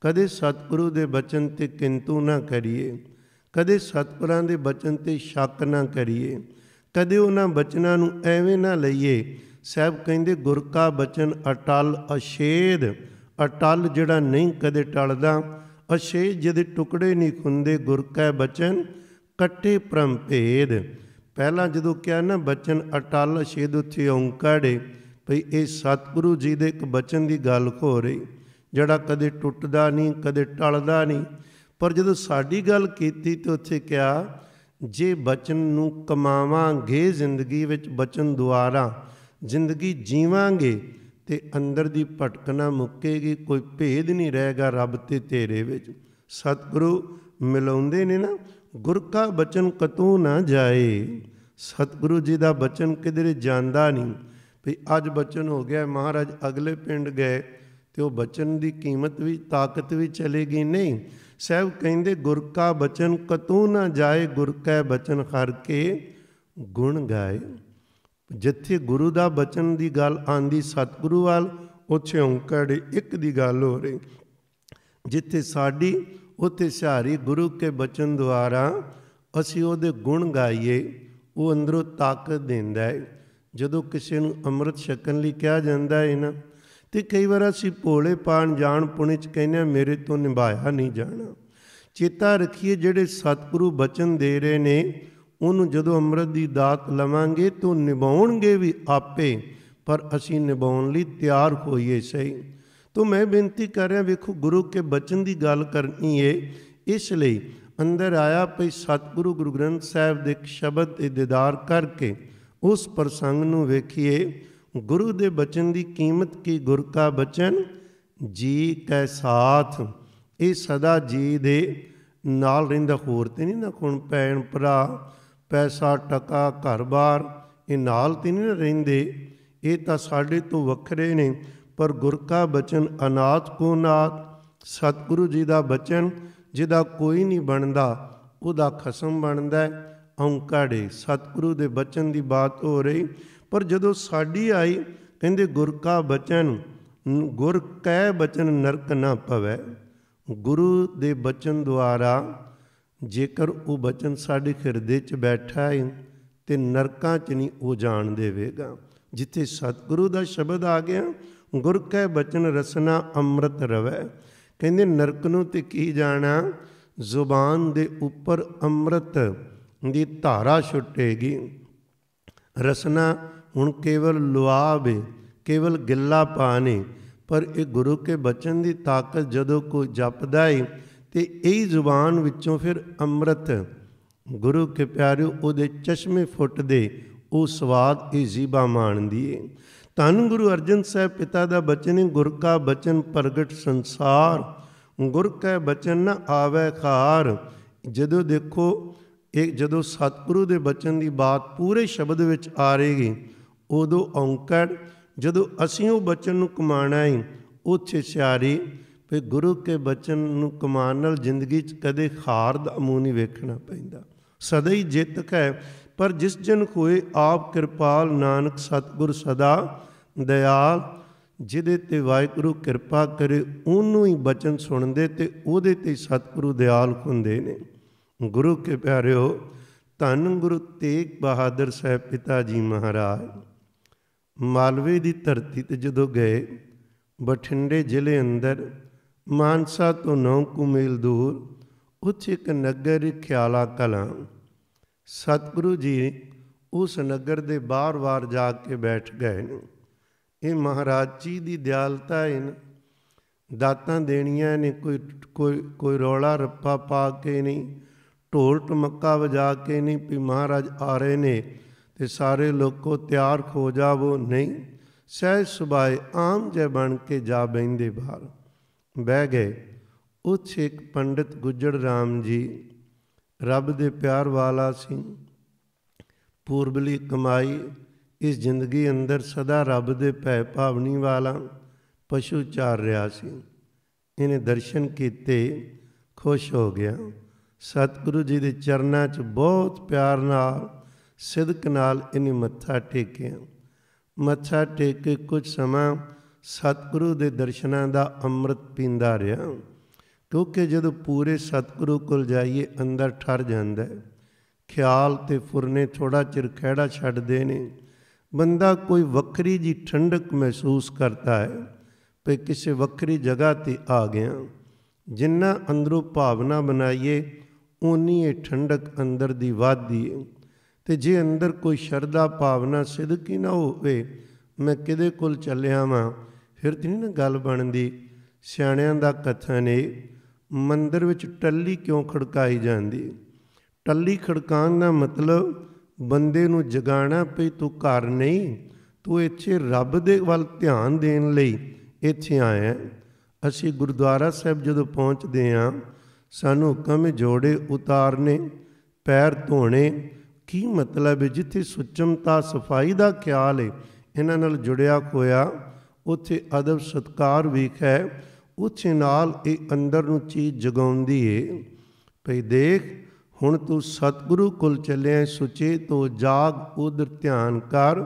ਕਦੇ ਸਤਿਗੁਰੂ ਦੇ ਬਚਨ ਤੇ ਕਿੰਤੂ ਨਾ ਕਰੀਏ ਕਦੇ ਸਤਿਗੁਰਾਂ ਦੇ ਬਚਨ ਤੇ ਸ਼ੱਕ ਨਾ ਕਰੀਏ ਕਦੇ ਉਹਨਾਂ ਬਚਨਾਂ ਨੂੰ ਐਵੇਂ ਨਾ ਲਈਏ ਸਭ ਕਹਿੰਦੇ ਗੁਰ ਕਾ ਬਚਨ ਅਟਲ ਅਸ਼ੇਦ ਅਟਲ ਜਿਹੜਾ ਨਹੀਂ ਕਦੇ ਟਲਦਾ ਅਸ਼ੇ ਜਿਹਦੇ ਟੁਕੜੇ ਨਹੀਂ ਹੁੰਦੇ ਗੁਰ ਕੈ ਬਚਨ ਕੱਟੇ ਪਰਮ ਭੇਦ ਪਹਿਲਾਂ ਜਦੋਂ ਕਿਹਾ ਨਾ ਬਚਨ ਅਟਲ ਅਸ਼ੇਦ ਉੱਥੇ ਓੰਕਾੜੇ ਭਈ ਇਹ ਸਤਿਗੁਰੂ ਜੀ ਦੇ ਇੱਕ ਬਚਨ ਦੀ ਗੱਲ ਹੋ ਰਹੀ ਜਿਹੜਾ ਕਦੇ ਟੁੱਟਦਾ ਨਹੀਂ ਕਦੇ ਟਲਦਾ ਨਹੀਂ ਪਰ ਜਦੋਂ ਸਾਡੀ ਗੱਲ ਕੀਤੀ ਤੇ ਉੱਥੇ ਕਿਹਾ ਜੇ ਬਚਨ ਨੂੰ ਕਮਾਵਾਂਗੇ ਜ਼ਿੰਦਗੀ ਵਿੱਚ ਬਚਨ ਦੁਆਰਾ ਜ਼ਿੰਦਗੀ ਜੀਵਾਂਗੇ ਤੇ ਅੰਦਰ ਦੀ ਭਟਕਣਾ ਮੁੱਕੇਗੀ ਕੋਈ ਭੇਦ ਨਹੀਂ ਰਹੇਗਾ ਰੱਬ ਤੇ ਤੇਰੇ ਵਿੱਚ ਸਤਿਗੁਰੂ ਮਿਲਾਉਂਦੇ ਨੇ ਨਾ ਗੁਰ ਕਾ ਬਚਨ ਕਤੂ ਨਾ ਜਾਏ ਸਤਿਗੁਰੂ ਜੀ ਦਾ ਬਚਨ ਕਿਧਰੇ ਜਾਂਦਾ ਨਹੀਂ ਵੀ ਅੱਜ ਬਚਨ ਹੋ ਗਿਆ ਮਹਾਰਾਜ ਅਗਲੇ ਪਿੰਡ ਗਏ ਤੇ ਉਹ ਬਚਨ ਦੀ ਕੀਮਤ ਵੀ ਤਾਕਤ ਵੀ ਚਲੇਗੀ ਨਹੀਂ ਸਹਿਬ ਕਹਿੰਦੇ ਗੁਰ ਕਾ ਬਚਨ ਕਤੂ ਨਾ ਜਾਏ ਗੁਰ ਕੈ ਬਚਨ ਖਰ ਕੇ ਗੁਣ ਗਾਏ ਜਿੱਥੇ ਗੁਰੂ ਦਾ ਬਚਨ ਦੀ ਗੱਲ ਆਂਦੀ ਸਤਿਗੁਰੂ ਵਾਲ ਉੱਥੇ ਓੰਕੜ ਇੱਕ ਦੀ ਗੱਲ ਹੋ ਰਹੀ ਜਿੱਥੇ ਸਾਡੀ ਉੱਥੇ ਸਾਰੀ ਗੁਰੂ ਕੇ ਬਚਨ ਦੁਆਰਾ ਅਸੀਂ ਉਹਦੇ ਗੁਣ ਗਾਈਏ ਉਹ ਅੰਦਰੋਂ ਤਾਕਤ ਦਿੰਦਾ ਹੈ ਜਦੋਂ ਕਿਸੇ ਨੂੰ ਅੰਮ੍ਰਿਤ ਛਕਣ ਲਈ ਕਿਹਾ ਜਾਂਦਾ ਹੈ ਨਾ ਤੇ ਕਈ ਵਾਰ ਅਸੀਂ ਭੋਲੇ ਪਾਣ ਜਾਣ ਪੁਣੇ ਚ ਕਹਿੰਦੇ ਆ ਮੇਰੇ ਤੋਂ ਨਿਭਾਇਆ ਨਹੀਂ ਜਾਣਾ ਚੇਤਾ ਰੱਖੀਏ ਜਿਹੜੇ ਸਤਿਗੁਰੂ ਬਚਨ ਦੇ ਰਹੇ ਨੇ ਉਹਨੂੰ ਜਦੋਂ ਅੰਮ੍ਰਿਤ ਦੀ ਦਾਤ ਲਵਾਂਗੇ ਤੂੰ ਨਿਭਾਉਣਗੇ ਵੀ ਆਪੇ ਪਰ ਅਸੀਂ ਨਿਭਾਉਣ ਲਈ ਤਿਆਰ ਹੋਈਏ ਸਹੀ ਤੋ ਮੈਂ ਬੇਨਤੀ ਕਰ ਰਿਹਾ ਵੇਖੋ ਗੁਰੂ ਕੇ ਬਚਨ ਦੀ ਗੱਲ ਕਰਨੀ ਏ ਇਸ ਲਈ ਅੰਦਰ ਆਇਆ ਪਈ ਸਤਿਗੁਰੂ ਗੁਰੂ ਗ੍ਰੰਥ ਸਾਹਿਬ ਦੇ ਸ਼ਬਦ ਤੇ ਦੀਦਾਰ ਕਰਕੇ ਉਸ ਪ੍ਰਸੰਗ ਨੂੰ ਵੇਖੀਏ ਗੁਰੂ ਦੇ ਬਚਨ ਦੀ ਕੀਮਤ ਕੀ ਗੁਰ ਕਾ ਬਚਨ ਜੀ ਕੈ ਸਾਥ ਇਹ ਸਦਾ ਜੀ ਦੇ ਨਾਲ ਰਹਿੰਦਾ ਹੋਰ ਤੇ ਨਹੀਂ ਨਾ ਕੋਣ ਪੈਣ ਭਰਾ ਪੈਸਾ ਟਕਾ ਘਰ-ਬਾਰ ਇਹ ਨਾਲ ਤੇ ਨਹੀਂ ਰਹਿੰਦੇ ਇਹ ਤਾਂ ਸਾਡੇ ਤੋਂ ਵੱਖਰੇ ਨੇ ਪਰ ਗੁਰ ਕਾ ਬਚਨ ਅਨਾਥ ਕੋ ਨਾਥ ਸਤਿਗੁਰੂ ਜੀ ਦਾ ਬਚਨ ਜਿਹਦਾ ਕੋਈ ਨਹੀਂ ਬਣਦਾ ਉਹਦਾ ਖਸਮ ਬਣਦਾ ਔਂਕੜੇ ਸਤਿਗੁਰੂ ਦੇ ਬਚਨ ਦੀ ਬਾਤ ਹੋ ਰਹੀ ਪਰ ਜਦੋਂ ਸਾਡੀ ਆਈ ਕਹਿੰਦੇ ਗੁਰ ਕਾ ਬਚਨ ਗੁਰ ਕੈ ਬਚਨ ਨਰਕ ਨਾ ਪਵੇ ਗੁਰੂ ਦੇ ਬਚਨ ਦੁਆਰਾ ਜੇਕਰ ਉਹ ਬਚਨ ਸਾਡੇ ਹਿਰਦੇ 'ਚ ਬੈਠਾ ਹੈ ਤੇ ਨਰਕਾਂ 'ਚ ਨਹੀਂ ਉਹ ਜਾਣ ਦੇਵੇਗਾ ਜਿੱਥੇ ਸਤਿਗੁਰੂ ਦਾ ਸ਼ਬਦ ਆ ਗਿਆ ਗੁਰ ਕੈ ਬਚਨ ਰਸਨਾ ਅੰਮ੍ਰਿਤ ਰਵੈ ਕਹਿੰਦੇ ਨਰਕ ਨੂੰ ਤੇ ਕੀ ਜਾਣਾ ਜ਼ੁਬਾਨ ਦੇ ਉੱਪਰ ਅੰਮ੍ਰਿਤ ਦੀ ਧਾਰਾ ਛੁੱਟੇਗੀ ਰਸਨਾ ਹੁਣ ਕੇਵਲ ਲੁਆਬ ਹੈ ਕੇਵਲ ਗਿੱਲਾ ਪਾਣੀ ਪਰ ਇਹ ਗੁਰੂ ਕੇ ਬਚਨ ਦੀ ਤਾਕਤ ਜਦੋਂ ਕੋਈ ਜਪਦਾ ਹੈ ਤੇ ਇਹ ਜ਼ੁਬਾਨ ਵਿੱਚੋਂ ਫਿਰ ਅੰਮ੍ਰਿਤ ਗੁਰੂ ਕੇ ਪਿਆਰਿਓ ਉਹਦੇ ਚਸ਼ਮੇ ਫੁੱਟਦੇ ਉਹ ਸਵਾਦ ਇਹ ਜ਼ੀਬਾ ਮਾਣਦੀ ਏ ਤਨ ਗੁਰੂ ਅਰਜਨ ਸਾਹਿਬ ਪਿਤਾ ਦਾ ਬਚਨ ਗੁਰ ਕਾ ਬਚਨ ਪ੍ਰਗਟ ਸੰਸਾਰ ਗੁਰ ਕੈ ਬਚਨ ਨ ਆਵੇ ਖਾਰ ਜਦੋਂ ਦੇਖੋ ਇਹ ਜਦੋਂ ਸਤਿਗੁਰੂ ਦੇ ਬਚਨ ਦੀ ਬਾਤ ਪੂਰੇ ਸ਼ਬਦ ਵਿੱਚ ਆ ਰਹੀ ਉਦੋਂ ਔਂਕੜ ਜਦੋਂ ਅਸੀਂ ਉਹ ਬਚਨ ਨੂੰ ਕਮਾਣਾ ਹੈ ਉੱਥੇ ਸਿਆਰੀ ਤੇ ਗੁਰੂ ਕੇ ਬਚਨ ਨੂੰ ਕਮਾਨ ਨਾਲ ਜ਼ਿੰਦਗੀ 'ਚ ਕਦੇ ਖਾਰ ਦਾ ਮੂੰਹ ਨਹੀਂ ਵੇਖਣਾ ਪੈਂਦਾ ਸਦਾ ਹੀ ਜਿੱਤ ਹੈ ਪਰ ਜਿਸ ਜਨ ਕੋਏ ਆਪ ਕਿਰਪਾਲ ਨਾਨਕ ਸਤਗੁਰ ਸਦਾ ਦਇਆਲ ਜਿਹਦੇ ਤੇ ਵਾਹਿਗੁਰੂ ਕਿਰਪਾ ਕਰੇ ਉਹਨੂੰ ਹੀ ਬਚਨ ਸੁਣਦੇ ਤੇ ਉਹਦੇ ਤੇ ਸਤਿਗੁਰੂ ਦਿਆਲ ਹੁੰਦੇ ਨੇ ਗੁਰੂ ਕੇ ਪਿਆਰਿਓ ਧੰਨ ਗੁਰੂ ਤੇਗ ਬਹਾਦਰ ਸਾਹਿਬ ਪਿਤਾ ਜੀ ਮਹਾਰਾਜ ਮਾਲਵੇ ਦੀ ਧਰਤੀ ਤੇ ਜਦੋਂ ਗਏ ਬਠਿੰਡੇ ਜ਼ਿਲ੍ਹੇ ਅੰਦਰ ਮਾਨਸਾ ਤੋਂ ਨੌ ਕੁ ਮੀਲ ਦੂਰ ਉੱਚ ਇੱਕ ਨਗਰ ਖਿਆਲਾ ਕਲਾਂ ਸਤਿਗੁਰੂ ਜੀ ਉਸ ਨਗਰ ਦੇ ਬਾਰ-ਬਾਰ ਜਾ ਕੇ ਬੈਠ ਗਏ ਇਹ ਮਹਾਰਾਜ ਜੀ ਦੀ ਦਿਆਲਤਾ ਹੈ ਦਾਤਾਂ ਦੇਣੀਆਂ ਨੇ ਕੋਈ ਕੋਈ ਕੋਈ ਰੌਲਾ ਰੱਪਾ ਪਾ ਕੇ ਨਹੀਂ ਢੋਲ ਟਮਕਾ ਵਜਾ ਕੇ ਨਹੀਂ ਵੀ ਮਹਾਰਾਜ ਆ ਰਹੇ ਨੇ ਤੇ ਸਾਰੇ ਲੋਕੋ ਤਿਆਰ ਖੋ ਜਾਵੋ ਨਹੀਂ ਸਹਿਜ ਸੁਭਾਏ ਆਮ ਜੇ ਬਣ ਕੇ ਜਾ ਬੈਂਦੇ ਬਾਹਰ ਬਹਿ ਗਏ ਉੱਚ ਇੱਕ ਪੰਡਿਤ ਗੁੱਜੜ ਰਾਮ ਜੀ ਰੱਬ ਦੇ ਪਿਆਰ ਵਾਲਾ ਸੀ ਪੂਰਬਲੀ ਕਮਾਈ ਇਸ ਜ਼ਿੰਦਗੀ ਅੰਦਰ ਸਦਾ ਰੱਬ ਦੇ ਭੈ ਭਾਵਨੀ ਵਾਲਾ ਪਸ਼ੂ ਚਾਰ ਰਿਹਾ ਸੀ ਇਹਨੇ ਦਰਸ਼ਨ ਕੀਤੇ ਖੁਸ਼ ਹੋ ਗਿਆ ਸਤਿਗੁਰੂ ਜੀ ਦੇ ਚਰਨਾਂ 'ਚ ਬਹੁਤ ਪਿਆਰ ਨਾਲ ਸਿਦਕ ਨਾਲ ਇਹਨੇ ਮੱਥਾ ਟੇਕਿਆ ਮੱਥਾ ਟੇਕ ਕੇ ਕੁਝ ਸਮਾਂ ਸਤਿਗੁਰੂ ਦੇ ਦਰਸ਼ਨਾਂ ਦਾ ਅੰਮ੍ਰਿਤ ਪੀਂਦਾ ਰਿਹਾ ਕਿਉਂਕਿ ਜਦੋਂ ਪੂਰੇ ਸਤਿਗੁਰੂ ਕੋਲ ਜਾਈਏ ਅੰਦਰ ਠਰ ਜਾਂਦਾ ਹੈ ਖਿਆਲ ਤੇ ਫੁਰਨੇ ਥੋੜਾ ਚਿਰ ਖਿਹੜਾ ਛੱਡਦੇ ਨੇ ਬੰਦਾ ਕੋਈ ਵੱਖਰੀ ਜੀ ਠੰਡਕ ਮਹਿਸੂਸ ਕਰਦਾ ਹੈ ਕਿ ਕਿਸੇ ਵੱਖਰੀ ਜਗ੍ਹਾ ਤੇ ਆ ਗਿਆ ਜਿੰਨਾ ਅੰਦਰੋਂ ਭਾਵਨਾ ਬਣਾਈਏ ਉਨੀ ਇਹ ਠੰਡਕ ਅੰਦਰ ਦੀ ਵਾਦੀ ਹੈ ਤੇ ਜੇ ਅੰਦਰ ਕੋਈ ਸ਼ਰਧਾ ਭਾਵਨਾ ਸਿਦਕ ਹੀ ਨਾ ਹੋਵੇ ਮੈਂ ਕਿਹਦੇ ਕੋਲ ਚੱਲਿਆ ਵਾਂ ਫਿਰ ਦਿਨ ਨਾ ਗੱਲ ਬਣਦੀ ਸਿਆਣਿਆਂ ਦਾ ਕਥਾ ਨੇ ਮੰਦਰ ਵਿੱਚ ਟੱਲੀ ਕਿਉਂ ਖੜਕਾਈ ਜਾਂਦੀ ਟੱਲੀ ਖੜਕਾਉਣ ਦਾ ਮਤਲਬ ਬੰਦੇ ਨੂੰ ਜਗਾਣਾ ਪਈ ਤੂੰ ਘਰ ਨਹੀਂ ਤੂੰ ਇੱਥੇ ਰੱਬ ਦੇ ਵੱਲ ਧਿਆਨ ਦੇਣ ਲਈ ਇੱਥੇ ਆਇਆ ਅਸੀਂ ਗੁਰਦੁਆਰਾ ਸਾਹਿਬ ਜਦੋਂ ਪਹੁੰਚਦੇ ਆ ਸਾਨੂੰ ਹੁਕਮ ਜੋੜੇ ਉਤਾਰਨੇ ਪੈਰ ਧੋਣੇ ਕੀ ਮਤਲਬ ਹੈ ਜਿੱਥੇ ਸੁਚਮਤਾ ਸਫਾਈ ਦਾ ਖਿਆਲ ਹੈ ਇਹਨਾਂ ਨਾਲ ਜੁੜਿਆ ਹੋਇਆ ਉੱਥੇ ਅਦਬ ਸਤਕਾਰ ਵੇਖ ਹੈ ਉੱਥੇ ਨਾਲ ਇਹ ਅੰਦਰ ਨੂੰ ਚੀਜ਼ ਜਗਾਉਂਦੀ ਏ ਭਈ ਦੇਖ ਹੁਣ ਤੂੰ ਸਤਿਗੁਰੂ ਕੋਲ ਚੱਲਿਆ ਸੁਚੇ ਤੋ ਜਾਗ ਉਧਰ ਧਿਆਨ ਕਰ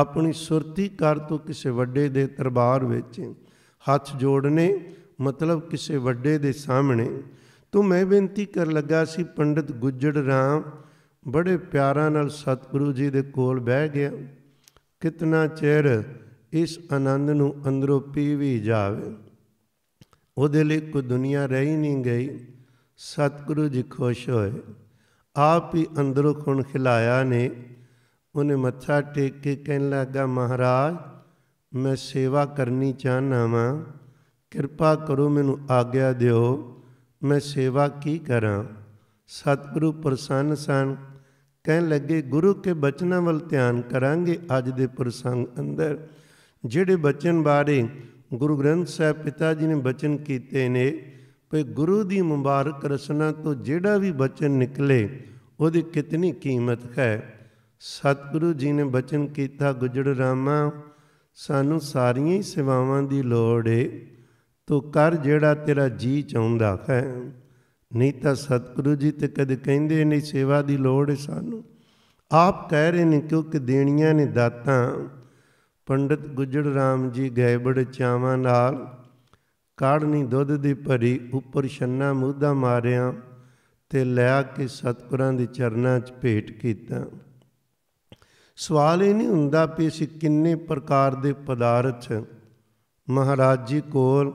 ਆਪਣੀ ਸੁਰਤੀ ਕਰ ਤੋ ਕਿਸੇ ਵੱਡੇ ਦੇ ਦਰਬਾਰ ਵਿੱਚ ਹੱਥ ਜੋੜਨੇ ਮਤਲਬ ਕਿਸੇ ਵੱਡੇ ਦੇ ਸਾਹਮਣੇ ਤੂੰ ਮੈਂ ਬੇਨਤੀ ਕਰ ਲੱਗਾ ਸੀ ਪੰਡਿਤ ਗੁੱਜੜ ਰਾਮ ਬੜੇ ਪਿਆਰਾਂ ਨਾਲ ਸਤਿਗੁਰੂ ਜੀ ਦੇ ਕੋਲ ਬਹਿ ਗਿਆ ਕਿਤਨਾ ਚਿਰ ਇਸ ਆਨੰਦ ਨੂੰ ਅੰਦਰੋਂ ਪੀ ਵੀ ਜਾਵੇ ਉਹਦੇ ਲਈ ਕੋਈ ਦੁਨੀਆ ਰਹੀ ਨਹੀਂ ਗਈ ਸਤਿਗੁਰੂ ਜੀ ਖੁਸ਼ ਹੋਏ ਆਪ ਹੀ ਅੰਦਰੋਂ ਖੁਣ ਖਿਲਾਇਆ ਨੇ ਉਹਨੇ ਮੱਥਾ ਟੇਕ ਕੇ ਕਹਿਣ ਲੱਗਾ ਮਹਾਰਾਜ ਮੈਂ ਸੇਵਾ ਕਰਨੀ ਚਾਹਨਾ ਵਾਂ ਕਿਰਪਾ ਕਰੋ ਮੈਨੂੰ ਆਗਿਆ ਦਿਓ ਮੈਂ ਸੇਵਾ ਕੀ ਕਰਾਂ ਸਤਿਗੁਰੂ ਪ੍ਰਸੰਨ ਸਨ ਕਹਿਣ ਲੱਗੇ ਗੁਰੂ ਕੇ ਬਚਨਾਂ ਵੱਲ ਧਿਆਨ ਕਰਾਂਗੇ ਅੱਜ ਦੇ ਪ੍ਰਸੰਗ ਅੰਦਰ ਜਿਹੜੇ ਬਚਨ ਬਾਰੇ ਗੁਰੂ ਗ੍ਰੰਥ ਸਾਹਿਬ ਪਿਤਾ ਜੀ ਨੇ ਬਚਨ ਕੀਤੇ ਨੇ ਕੋਈ ਗੁਰੂ ਦੀ ਮੁਬਾਰਕ ਰਸਨਾ ਤੋਂ ਜਿਹੜਾ ਵੀ ਬਚਨ ਨਿਕਲੇ ਉਹਦੀ ਕਿਤਨੀ ਕੀਮਤ ਹੈ ਸਤਿਗੁਰੂ ਜੀ ਨੇ ਬਚਨ ਕੀਤਾ ਗੁਜੜ ਰਾਮਾ ਸਾਨੂੰ ਸਾਰੀਆਂ ਹੀ ਸੇਵਾਵਾਂ ਦੀ ਲੋੜ ਏ ਤੋ ਕਰ ਜਿਹੜਾ ਤੇਰਾ ਜੀ ਚਾਹੁੰਦਾ ਹੈ ਨਹੀਂ ਤਾਂ ਸਤਿਗੁਰੂ ਜੀ ਤੇ ਕਦੇ ਕਹਿੰਦੇ ਨਹੀਂ ਸੇਵਾ ਦੀ ਲੋੜ ਏ ਸਾਨੂੰ ਆਪ ਕਹਿ ਰਹੇ ਨੇ ਕਿਉਂਕਿ ਦੇਣੀਆਂ ਨੇ ਦਾਤਾਂ ਪੰਡਿਤ ਗੁਜੜ ਰਾਮ ਜੀ ਗਏ ਚਾਵਾਂ ਨਾਲ ਕਾੜਨੀ ਦੁੱਧ ਦੀ ਭਰੀ ਉੱਪਰ ਛੰਨਾ ਮੂਧਾ ਮਾਰਿਆ ਤੇ ਲੈ ਕੇ ਸਤਪੁਰਾਂ ਦੇ ਚਰਨਾਂ 'ਚ ਭੇਟ ਕੀਤਾ ਸਵਾਲ ਇਹ ਨਹੀਂ ਹੁੰਦਾ ਕਿ ਅਸੀਂ ਕਿੰਨੇ ਪ੍ਰਕਾਰ ਦੇ ਪਦਾਰਥ ਮਹਾਰਾਜ ਜੀ ਕੋਲ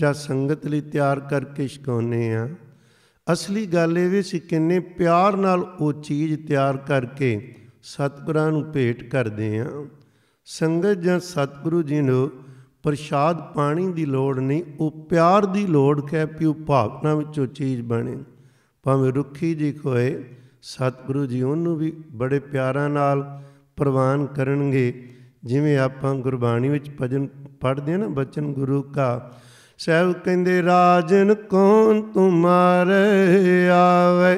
ਜਾਂ ਸੰਗਤ ਲਈ ਤਿਆਰ ਕਰਕੇ ਛਕਾਉਨੇ ਆ ਅਸਲੀ ਗੱਲ ਇਹ ਵੀ ਸੀ ਕਿੰਨੇ ਪਿਆਰ ਨਾਲ ਉਹ ਚੀਜ਼ ਤਿਆਰ ਕਰਕੇ ਸਤਿਗੁਰਾਂ ਨੂੰ ਭੇਟ ਕਰਦੇ ਆ ਸੰਗਤ ਜਾਂ ਸਤਿਗੁਰੂ ਜੀ ਨੂੰ ਪ੍ਰਸ਼ਾਦ ਪਾਣੀ ਦੀ ਲੋੜ ਨਹੀਂ ਉਹ ਪਿਆਰ ਦੀ ਲੋੜ ਕਹਿ ਪਿਉ ਭਾਵਨਾ ਵਿੱਚੋਂ ਚੀਜ਼ ਬਣੇ ਭਾਵੇਂ ਰੁੱਖੀ ਜੀ ਕੋਏ ਸਤਿਗੁਰੂ ਜੀ ਉਹਨੂੰ ਵੀ ਬੜੇ ਪਿਆਰਾਂ ਨਾਲ ਪ੍ਰਵਾਨ ਕਰਨਗੇ ਜਿਵੇਂ ਆਪਾਂ ਗੁਰਬਾਣੀ ਵਿੱਚ ਭਜਨ ਪੜ੍ਹਦੇ ਆ ਨਾ ਬਚਨ ਗੁਰੂ ਕਾ ਸਹਿਬ ਕਹਿੰਦੇ ਰਾਜਨ ਕੌਣ ਤੁਮਾਰੇ ਆਵੇ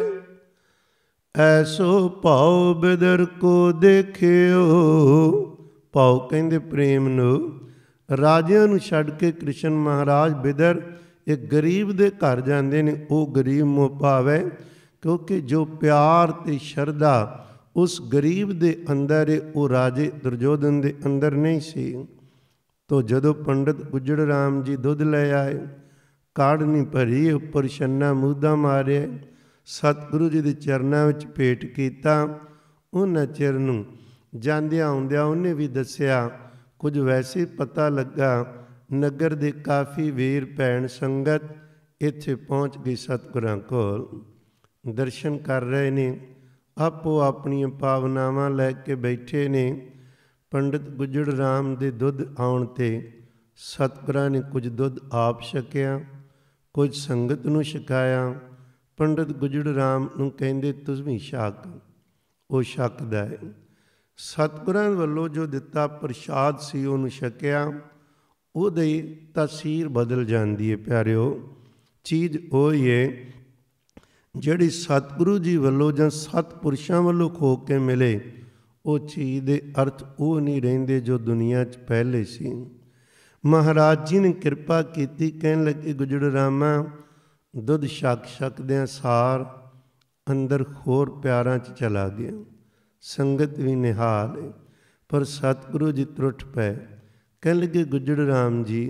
ਐਸੋ ਭਾਉ ਬਿਦਰ ਕੋ ਦੇਖਿਓ ਪਾਉ ਕਹਿੰਦੇ ਪ੍ਰੇਮ ਨੂੰ ਰਾਜਿਆਂ ਨੂੰ ਛੱਡ ਕੇ ਕ੍ਰਿਸ਼ਨ ਮਹਾਰਾਜ ਬਿਦਰ ਇੱਕ ਗਰੀਬ ਦੇ ਘਰ ਜਾਂਦੇ ਨੇ ਉਹ ਗਰੀਬ ਮੋਹ ਭਾਵੇ ਕਿਉਂਕਿ ਜੋ ਪਿਆਰ ਤੇ ਸ਼ਰਧਾ ਉਸ ਗਰੀਬ ਦੇ ਅੰਦਰ ਉਹ ਰਾਜੇ ਦੁਰਜੋਧਨ ਦੇ ਅੰਦਰ ਨਹੀਂ ਸੀ ਤੋ ਜਦੋਂ ਪੰਡਤ ਗੁੱਜੜ ਰਾਮ ਜੀ ਦੁੱਧ ਲੈ ਆਏ ਕਾੜਨੀ ਭਰੀ ਉੱਪਰ ਛੰਨਾ ਮੂਦਾ ਮਾਰਿਆ ਸਤਿਗੁਰੂ ਜੀ ਦੇ ਚਰਨਾਂ ਵਿੱਚ ਭੇਟ ਕੀਤਾ ਉਹਨਾਂ ਚਿਰ ਨੂੰ ਜਾਂਦੇ ਆਉਂਦੇ ਉਹਨੇ ਵੀ ਦੱਸਿਆ ਕੁਝ ਵੈਸੇ ਪਤਾ ਲੱਗਾ ਨਗਰ ਦੇ ਕਾਫੀ ਵੀਰ ਭੈਣ ਸੰਗਤ ਇੱਥੇ ਪਹੁੰਚ ਗਈ ਸਤਿਗੁਰਾਂ ਕੋਲ ਦਰਸ਼ਨ ਕਰ ਰਹੇ ਨੇ ਆਪੋ ਆਪਣੀਆਂ ਪਾਵਨਾਵਾਂ ਲੈ ਕੇ ਬੈਠੇ ਨੇ ਪੰਡਿਤ ਗੁਜੜ ਰਾਮ ਦੇ ਦੁੱਧ ਆਉਣ ਤੇ ਸਤਿਗੁਰਾਂ ਨੇ ਕੁਝ ਦੁੱਧ ਆਪ ਛਕਿਆ ਕੁਝ ਸੰਗਤ ਨੂੰ ਛਕਾਇਆ ਪੰਡਿਤ ਗੁਜੜ ਰਾਮ ਨੂੰ ਕਹਿੰਦੇ ਤੁਸੀਂ ਛਕ ਉਹ ਛਕਦਾ ਹੈ ਸਤਿਗੁਰਾਂ ਵੱਲੋਂ ਜੋ ਦਿੱਤਾ ਪ੍ਰਸ਼ਾਦ ਸੀ ਉਹਨੂੰ ਛਕਿਆ ਉਹਦੀ ਤਸਵੀਰ ਬਦਲ ਜਾਂਦੀ ਹੈ ਪਿਆਰਿਓ ਚੀਜ਼ ਉਹ ਹੈ ਜਿਹੜੀ ਸਤਿਗੁਰੂ ਜੀ ਵੱਲੋਂ ਜਾਂ ਸਤਪੁਰਸ਼ਾਂ ਵੱਲੋਂ ਖੋ ਕੇ ਮਿਲੇ ਉਹ ਚੀਜ਼ ਦੇ ਅਰਥ ਉਹ ਨਹੀਂ ਰਹਿੰਦੇ ਜੋ ਦੁਨੀਆ 'ਚ ਪਹਿਲੇ ਸੀ ਮਹਾਰਾਜ ਜੀ ਨੇ ਕਿਰਪਾ ਕੀਤੀ ਕਹਿਣ ਲੱਗੇ ਗੁਜੜ ਰਾਮਾ ਦੁੱਧ ਛਕ ਛਕਦਿਆਂ ਸਾਰ ਅੰਦਰ ਹੋਰ ਪਿਆਰਾਂ 'ਚ ਚਲਾ ਗਿਆ ਸੰਗਤ ਵੀ ਨਿਹਾਲ ਪਰ ਸਤਿਗੁਰੂ ਜੀ ਤਰੁੱਠ ਪਏ ਕਹਿ ਲਗੇ ਗੁੱਜੜ ਰਾਮ ਜੀ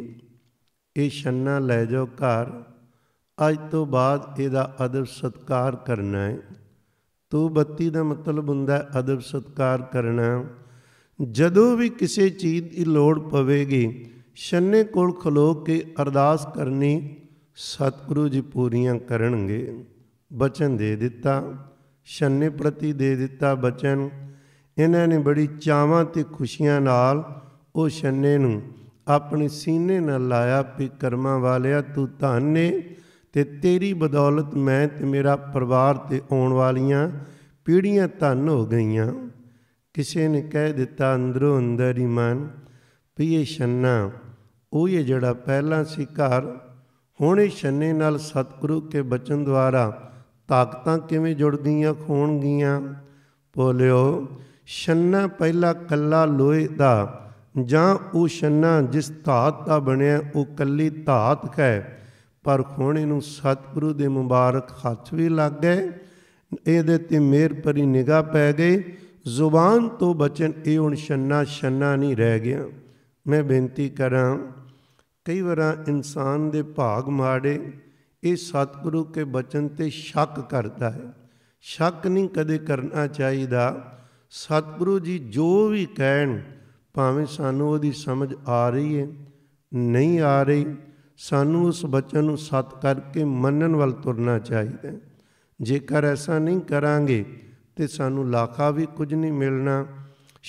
ਇਹ ਛੰਨਾ ਲੈ ਜਾਓ ਘਰ ਅੱਜ ਤੋਂ ਬਾਅਦ ਇਹਦਾ ਅਦਬ ਸਤਕਾਰ ਕਰਨਾ ਹੈ ਤੂੰ ਬੱਤੀ ਦਾ ਮਤਲਬ ਹੁੰਦਾ ਅਦਬ ਸਤਕਾਰ ਕਰਨਾ ਜਦੋਂ ਵੀ ਕਿਸੇ ਚੀਜ਼ ਦੀ ਲੋੜ ਪਵੇਗੀ ਛੰਨੇ ਕੋਲ ਖਲੋ ਕੇ ਅਰਦਾਸ ਕਰਨੀ ਸਤਿਗੁਰੂ ਜੀ ਪੂਰੀਆਂ ਕਰਨਗੇ ਬਚਨ ਦੇ ਦਿੱਤਾ ਛੰਨੇ ਪ੍ਰਤੀ ਦੇ ਦਿੱਤਾ ਬੱਚਿਆਂ ਨੂੰ ਇਹਨਾਂ ਨੇ ਬੜੀ ਚਾਵਾਂ ਤੇ ਖੁਸ਼ੀਆਂ ਨਾਲ ਉਹ ਛੰਨੇ ਨੂੰ ਆਪਣੇ ਸੀਨੇ ਨਾਲ ਲਾਇਆ ਵੀ ਕਰਮਾਂ ਵਾਲਿਆ ਤੂੰ ਧੰਨੇ ਤੇ ਤੇਰੀ ਬਦੌਲਤ ਮੈਂ ਤੇ ਮੇਰਾ ਪਰਿਵਾਰ ਤੇ ਆਉਣ ਵਾਲੀਆਂ ਪੀੜ੍ਹੀਆਂ ਧੰਨ ਹੋ ਗਈਆਂ ਕਿਸੇ ਨੇ ਕਹਿ ਦਿੱਤਾ ਅੰਦਰੋਂ ਅੰਦਰ ਹੀ ਮਨ ਵੀ ਇਹ ਛੰਨਾ ਉਹ ਇਹ ਜਿਹੜਾ ਪਹਿਲਾਂ ਸੀ ਘਰ ਹੁਣ ਇਹ ਛੰਨੇ ਨਾਲ ਸਤਿਗੁਰੂ ਕੇ ਬਚਨ ਦੁਆਰਾ ਤਾਕਤਾਂ ਕਿਵੇਂ ਜੁੜਦੀਆਂ ਖੋਣਗੀਆਂ ਬੋਲਿਓ ਛੰਨਾ ਪਹਿਲਾ ਕੱਲਾ ਲੋਹੇ ਦਾ ਜਾਂ ਉਹ ਛੰਨਾ ਜਿਸ ਧਾਤ ਦਾ ਬਣਿਆ ਉਹ ਕੱਲੀ ਧਾਤ ਹੈ ਪਰ ਖੋਣੇ ਨੂੰ ਸਤਿਗੁਰੂ ਦੇ ਮੁਬਾਰਕ ਹੱਥ ਵੀ ਲੱਗ ਗਏ ਇਹਦੇ ਤੇ ਮੇਰ ਪਰੀ ਨਿਗਾਹ ਪੈ ਗਈ ਜ਼ੁਬਾਨ ਤੋਂ ਬਚਨ ਇਹ ਹੁਣ ਛੰਨਾ ਛੰਨਾ ਨਹੀਂ ਰਹਿ ਗਿਆ ਮੈਂ ਬੇਨਤੀ ਕਰਾਂ ਕਈ ਵਾਰਾਂ ਇਨਸਾਨ ਦੇ ਭਾਗ ਮਾੜੇ ਇਹ ਸਤਿਗੁਰੂ ਕੇ ਬਚਨ ਤੇ ਸ਼ੱਕ ਕਰਦਾ ਹੈ ਸ਼ੱਕ ਨਹੀਂ ਕਦੇ ਕਰਨਾ ਚਾਹੀਦਾ ਸਤਿਗੁਰੂ ਜੀ ਜੋ ਵੀ ਕਹਿਣ ਭਾਵੇਂ ਸਾਨੂੰ ਉਹਦੀ ਸਮਝ ਆ ਰਹੀ ਹੈ ਨਹੀਂ ਆ ਰਹੀ ਸਾਨੂੰ ਉਸ ਬਚਨ ਨੂੰ ਸਤ ਕਰਕੇ ਮੰਨਣ ਵੱਲ ਤੁਰਨਾ ਚਾਹੀਦਾ ਜੇਕਰ ਐਸਾ ਨਹੀਂ ਕਰਾਂਗੇ ਤੇ ਸਾਨੂੰ ਲਾਖਾ ਵੀ ਕੁਝ ਨਹੀਂ ਮਿਲਣਾ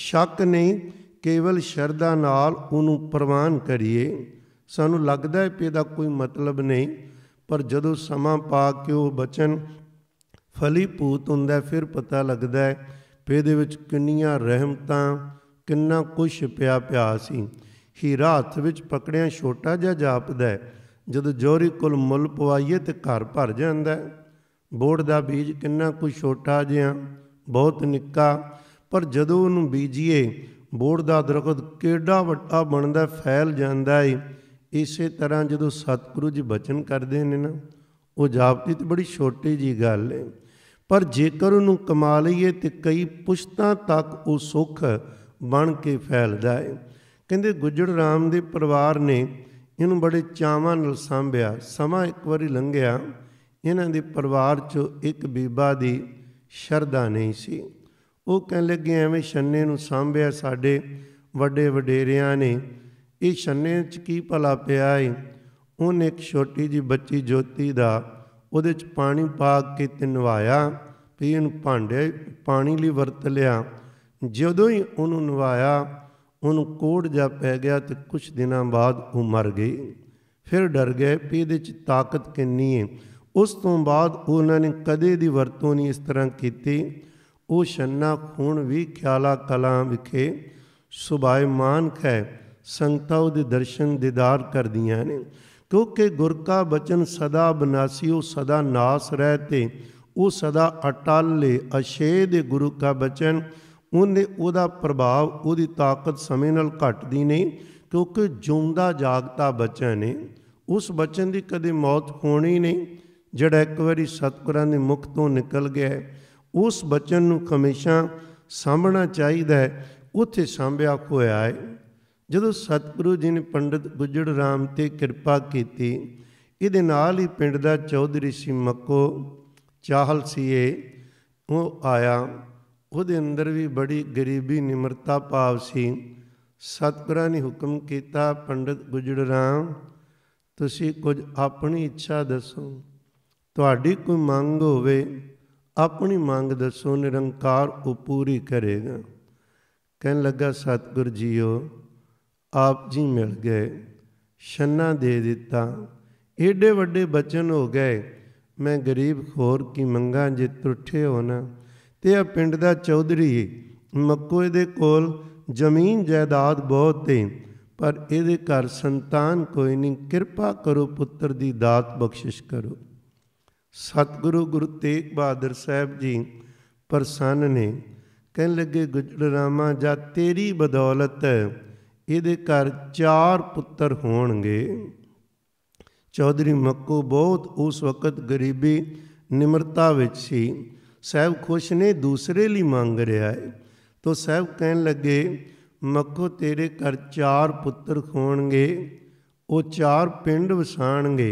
ਸ਼ੱਕ ਨਹੀਂ ਕੇਵਲ ਸ਼ਰਧਾ ਨਾਲ ਉਹਨੂੰ ਪ੍ਰਵਾਨ ਕਰੀਏ ਸਾਨੂੰ ਲੱਗਦਾ ਹੈ ਕਿ ਇਹਦਾ ਕੋਈ ਮਤਲਬ ਨਹੀਂ ਪਰ ਜਦੋਂ ਸਮਾਂ ਪਾ ਕੇ ਉਹ ਬਚਨ ਫਲੀ ਪੂਤ ਹੁੰਦਾ ਫਿਰ ਪਤਾ ਲੱਗਦਾ ਹੈ ਵੀ ਇਹਦੇ ਵਿੱਚ ਕਿੰਨੀਆਂ ਰਹਿਮਤਾਂ ਕਿੰਨਾ ਕੁਛ ਪਿਆ ਪਿਆ ਸੀ ਹੀਰਾ ਹੱਥ ਵਿੱਚ ਪਕੜਿਆ ਛੋਟਾ ਜਿਹਾ ਜਾਪਦਾ ਜਦੋਂ ਜੋਰੀ ਕੁਲ ਮੁੱਲ ਪਵਾਈਏ ਤੇ ਘਰ ਭਰ ਜਾਂਦਾ ਬੋੜ ਦਾ ਬੀਜ ਕਿੰਨਾ ਕੁ ਛੋਟਾ ਜਿਹਾ ਬਹੁਤ ਨਿੱਕਾ ਪਰ ਜਦੋਂ ਉਹਨੂੰ ਬੀਜੀਏ ਬੋੜ ਦਾ ਦਰਖਤ ਕਿਹੜਾ ਵੱਡਾ ਬਣਦਾ ਫੈਲ ਜਾਂਦਾ ਏ ਇਸੇ ਤਰ੍ਹਾਂ ਜਦੋਂ ਸਤਿਗੁਰੂ ਜੀ ਬਚਨ ਕਰਦੇ ਨੇ ਨਾ ਉਹ ਜਾਪਦੀ ਤੇ ਬੜੀ ਛੋਟੀ ਜੀ ਗੱਲ ਹੈ ਪਰ ਜੇਕਰ ਉਹਨੂੰ ਕਮਾ ਲਈਏ ਤੇ ਕਈ ਪੁਸ਼ਤਾਂ ਤੱਕ ਉਹ ਸੁਖ ਬਣ ਕੇ ਫੈਲਦਾ ਹੈ ਕਹਿੰਦੇ ਗੁੱਜੜ ਰਾਮ ਦੇ ਪਰਿਵਾਰ ਨੇ ਇਹਨੂੰ ਬੜੇ ਚਾਵਾਂ ਨਾਲ ਸੰਭਿਆ ਸਮਾਂ ਇੱਕ ਵਾਰੀ ਲੰਘਿਆ ਇਹਨਾਂ ਦੇ ਪਰਿਵਾਰ 'ਚੋਂ ਇੱਕ ਬੀਬਾ ਦੀ ਸ਼ਰਧਾ ਨਹੀਂ ਸੀ ਉਹ ਕਹਿਣ ਲੱਗੇ ਐਵੇਂ ਛੰਨੇ ਨੂੰ ਸੰਭਿਆ ਸਾਡੇ ਵੱਡੇ ਵਡੇਰਿਆਂ ਨੇ ਇਹ ਛੰਨੇ 'ਚ ਕੀ ਭਲਾ ਪਿਆ ਏ ਉਹਨੇ ਇੱਕ ਛੋਟੀ ਜੀ ਬੱਚੀ ਜੋਤੀ ਦਾ ਉਹਦੇ 'ਚ ਪਾਣੀ ਪਾ ਕੇ ਤਿਨਵਾਇਆ ਵੀ ਇਹਨੂੰ ਭਾਂਡੇ ਪਾਣੀ ਲਈ ਵਰਤ ਲਿਆ ਜਦੋਂ ਹੀ ਉਹਨੂੰ ਨਵਾਇਆ ਉਹਨੂੰ ਕੋੜ ਜਾ ਪੈ ਗਿਆ ਤੇ ਕੁਝ ਦਿਨਾਂ ਬਾਅਦ ਉਹ ਮਰ ਗਈ ਫਿਰ ਡਰ ਗਏ ਵੀ ਇਹਦੇ 'ਚ ਤਾਕਤ ਕਿੰਨੀ ਏ ਉਸ ਤੋਂ ਬਾਅਦ ਉਹਨਾਂ ਨੇ ਕਦੇ ਦੀ ਵਰਤੋਂ ਨਹੀਂ ਇਸ ਤਰ੍ਹਾਂ ਕੀਤੀ ਉਹ ਛੰਨਾ ਖੂਨ ਵੀ ਖਿਆਲਾ ਕਲਾਂ ਵਿਖੇ ਸੁਭਾਏ ਮਾਨ ਹੈ ਸੰਗਤਾਂ ਦੇ ਦਰਸ਼ਨ ਦੀਦਾਰ ਕਰਦੀਆਂ ਨੇ ਕਿਉਂਕਿ ਗੁਰ ਕਾ ਬਚਨ ਸਦਾ ਬਨਾਸੀ ਉਹ ਸਦਾ ਨਾਸ ਰਹਤੇ ਉਹ ਸਦਾ ਅਟਲ ਅਸ਼ੇ ਦੇ ਗੁਰੂ ਕਾ ਬਚਨ ਉਹਨੇ ਉਹਦਾ ਪ੍ਰਭਾਵ ਉਹਦੀ ਤਾਕਤ ਸਮੇਂ ਨਾਲ ਘਟਦੀ ਨਹੀਂ ਕਿਉਂਕਿ ਜਿਉਂਦਾ ਜਾਗਤਾ ਬਚਨ ਨੇ ਉਸ ਬਚਨ ਦੀ ਕਦੇ ਮੌਤ ਹੋਣੀ ਨਹੀਂ ਜਿਹੜਾ ਇੱਕ ਵਾਰੀ ਸਤਿਗੁਰਾਂ ਦੇ ਮੁਖ ਤੋਂ ਨਿਕਲ ਗਿਆ ਉਸ ਬਚਨ ਨੂੰ ਹਮੇਸ਼ਾ ਸਾਹਮਣਾ ਚਾਹੀਦਾ ਹੈ ਉੱਥੇ ਸਾਂਭਿਆ ਹੋਇਆ ਹੈ ਜਦੋਂ ਸਤਿਗੁਰੂ ਜੀ ਨੇ ਪੰਡਿਤ ਬੁੱਜੜ ਰਾਮ ਤੇ ਕਿਰਪਾ ਕੀਤੀ ਇਹਦੇ ਨਾਲ ਹੀ ਪਿੰਡ ਦਾ ਚੌਧਰੀ ਸੀ ਮੱਕੋ ਚਾਹਲ ਸੀ ਇਹ ਉਹ ਆਇਆ ਉਹਦੇ ਅੰਦਰ ਵੀ ਬੜੀ ਗਰੀਬੀ ਨਿਮਰਤਾ ਭਾਵ ਸੀ ਸਤਿਗੁਰਾਂ ਨੇ ਹੁਕਮ ਕੀਤਾ ਪੰਡਿਤ ਬੁੱਜੜ ਰਾਮ ਤੁਸੀਂ ਕੁਝ ਆਪਣੀ ਇੱਛਾ ਦੱਸੋ ਤੁਹਾਡੀ ਕੋਈ ਮੰਗ ਹੋਵੇ ਆਪਣੀ ਮੰਗ ਦੱਸੋ ਨਿਰੰਕਾਰ ਉਹ ਪੂਰੀ ਕਰੇਗਾ ਕਹਿਣ ਲੱਗਾ ਸਤਿਗੁਰ ਜੀਓ ਆਪ ਜੀ ਮਿਲ ਗਏ ਛੰਨਾ ਦੇ ਦਿੱਤਾ ਏਡੇ ਵੱਡੇ ਬਚਨ ਹੋ ਗਏ ਮੈਂ ਗਰੀਬ ਖੋਰ ਕੀ ਮੰਗਾ ਜੇ ਤਰੁੱਠੇ ਹੋਣਾ ਤੇ ਆ ਪਿੰਡ ਦਾ ਚੌਧਰੀ ਮੱਕੂ ਦੇ ਕੋਲ ਜ਼ਮੀਨ ਜਾਇਦਾਦ ਬਹੁਤ ਤੇ ਪਰ ਇਹਦੇ ਘਰ ਸੰਤਾਨ ਕੋਈ ਨਹੀਂ ਕਿਰਪਾ ਕਰੋ ਪੁੱਤਰ ਦੀ ਦਾਤ ਬਖਸ਼ਿਸ਼ ਕਰੋ ਸਤਿਗੁਰੂ ਗੁਰੂ ਤੇਗ ਬਹਾਦਰ ਸਾਹਿਬ ਜੀ ਪ੍ਰਸੰਨ ਨੇ ਕਹਿਣ ਲੱਗੇ ਗੁਜਰ ਰਾਮਾ ਜਾ ਤੇਰੀ ਬਦੌਲਤ ਇਹਦੇ ਘਰ ਚਾਰ ਪੁੱਤਰ ਹੋਣਗੇ ਚੌਧਰੀ ਮੱਕੂ ਬਹੁਤ ਉਸ ਵਕਤ ਗਰੀਬੀ ਨਿਮਰਤਾ ਵਿੱਚ ਸੀ ਸਹਿਬ ਖੁਸ਼ ਨੇ ਦੂਸਰੇ ਲਈ ਮੰਗ ਰਿਹਾ ਹੈ ਤੋ ਸਹਿਬ ਕਹਿਣ ਲੱਗੇ ਮੱਕੂ ਤੇਰੇ ਘਰ ਚਾਰ ਪੁੱਤਰ ਹੋਣਗੇ ਉਹ ਚਾਰ ਪਿੰਡ ਵਸਾਣਗੇ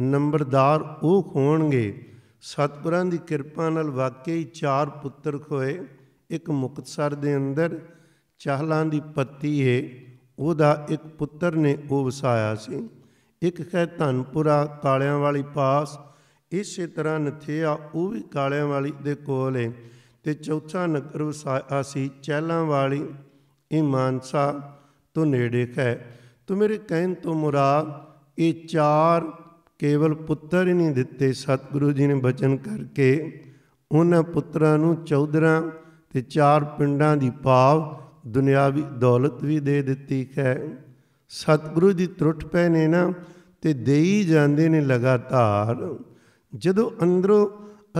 ਨੰਬਰਦਾਰ ਉਹ ਹੋਣਗੇ ਸਤਿਗੁਰਾਂ ਦੀ ਕਿਰਪਾ ਨਾਲ ਵਾਕਈ ਚਾਰ ਪੁੱਤਰ ਹੋਏ ਇੱਕ ਮੁਕਤਸਰ ਦੇ ਅੰਦਰ ਚਾਹਲਾਂ ਦੀ ਪੱਤੀ ਏ ਉਹਦਾ ਇੱਕ ਪੁੱਤਰ ਨੇ ਉਹ ਵਸਾਇਆ ਸੀ ਇੱਕ ਹੈ ਧਨਪੁਰਾ ਕਾਲਿਆਂ ਵਾਲੀ ਪਾਸ ਇਸੇ ਤਰ੍ਹਾਂ ਨਥਿਆ ਉਹ ਵੀ ਕਾਲਿਆਂ ਵਾਲੀ ਦੇ ਕੋਲ ਏ ਤੇ ਚੌਥਾ ਨਗਰ ਵਸਾਇਆ ਸੀ ਚਾਹਲਾਂ ਵਾਲੀ ਇਹ ਮਾਨਸਾ ਤੋਂ ਨੇੜੇ ਹੈ ਤੋ ਮੇਰੇ ਕਹਿਣ ਤੋਂ ਮੁਰਾਦ ਇਹ ਚਾਰ ਕੇਵਲ ਪੁੱਤਰ ਹੀ ਨਹੀਂ ਦਿੱਤੇ ਸਤਿਗੁਰੂ ਜੀ ਨੇ ਬਚਨ ਕਰਕੇ ਉਹਨਾਂ ਪੁੱਤਰਾਂ ਨੂੰ 14 ਤੇ ਚਾਰ ਪਿੰਡਾਂ ਦੀ ਪਾਵ ਦੁਨਿਆਵੀ ਦੌਲਤ ਵੀ ਦੇ ਦਿੱਤੀ ਹੈ ਸਤਿਗੁਰੂ ਦੀ ਤਰੁੱਠ ਪੈ ਨੇ ਨਾ ਤੇ ਦੇਈ ਜਾਂਦੇ ਨੇ ਲਗਾਤਾਰ ਜਦੋਂ ਅੰਦਰੋਂ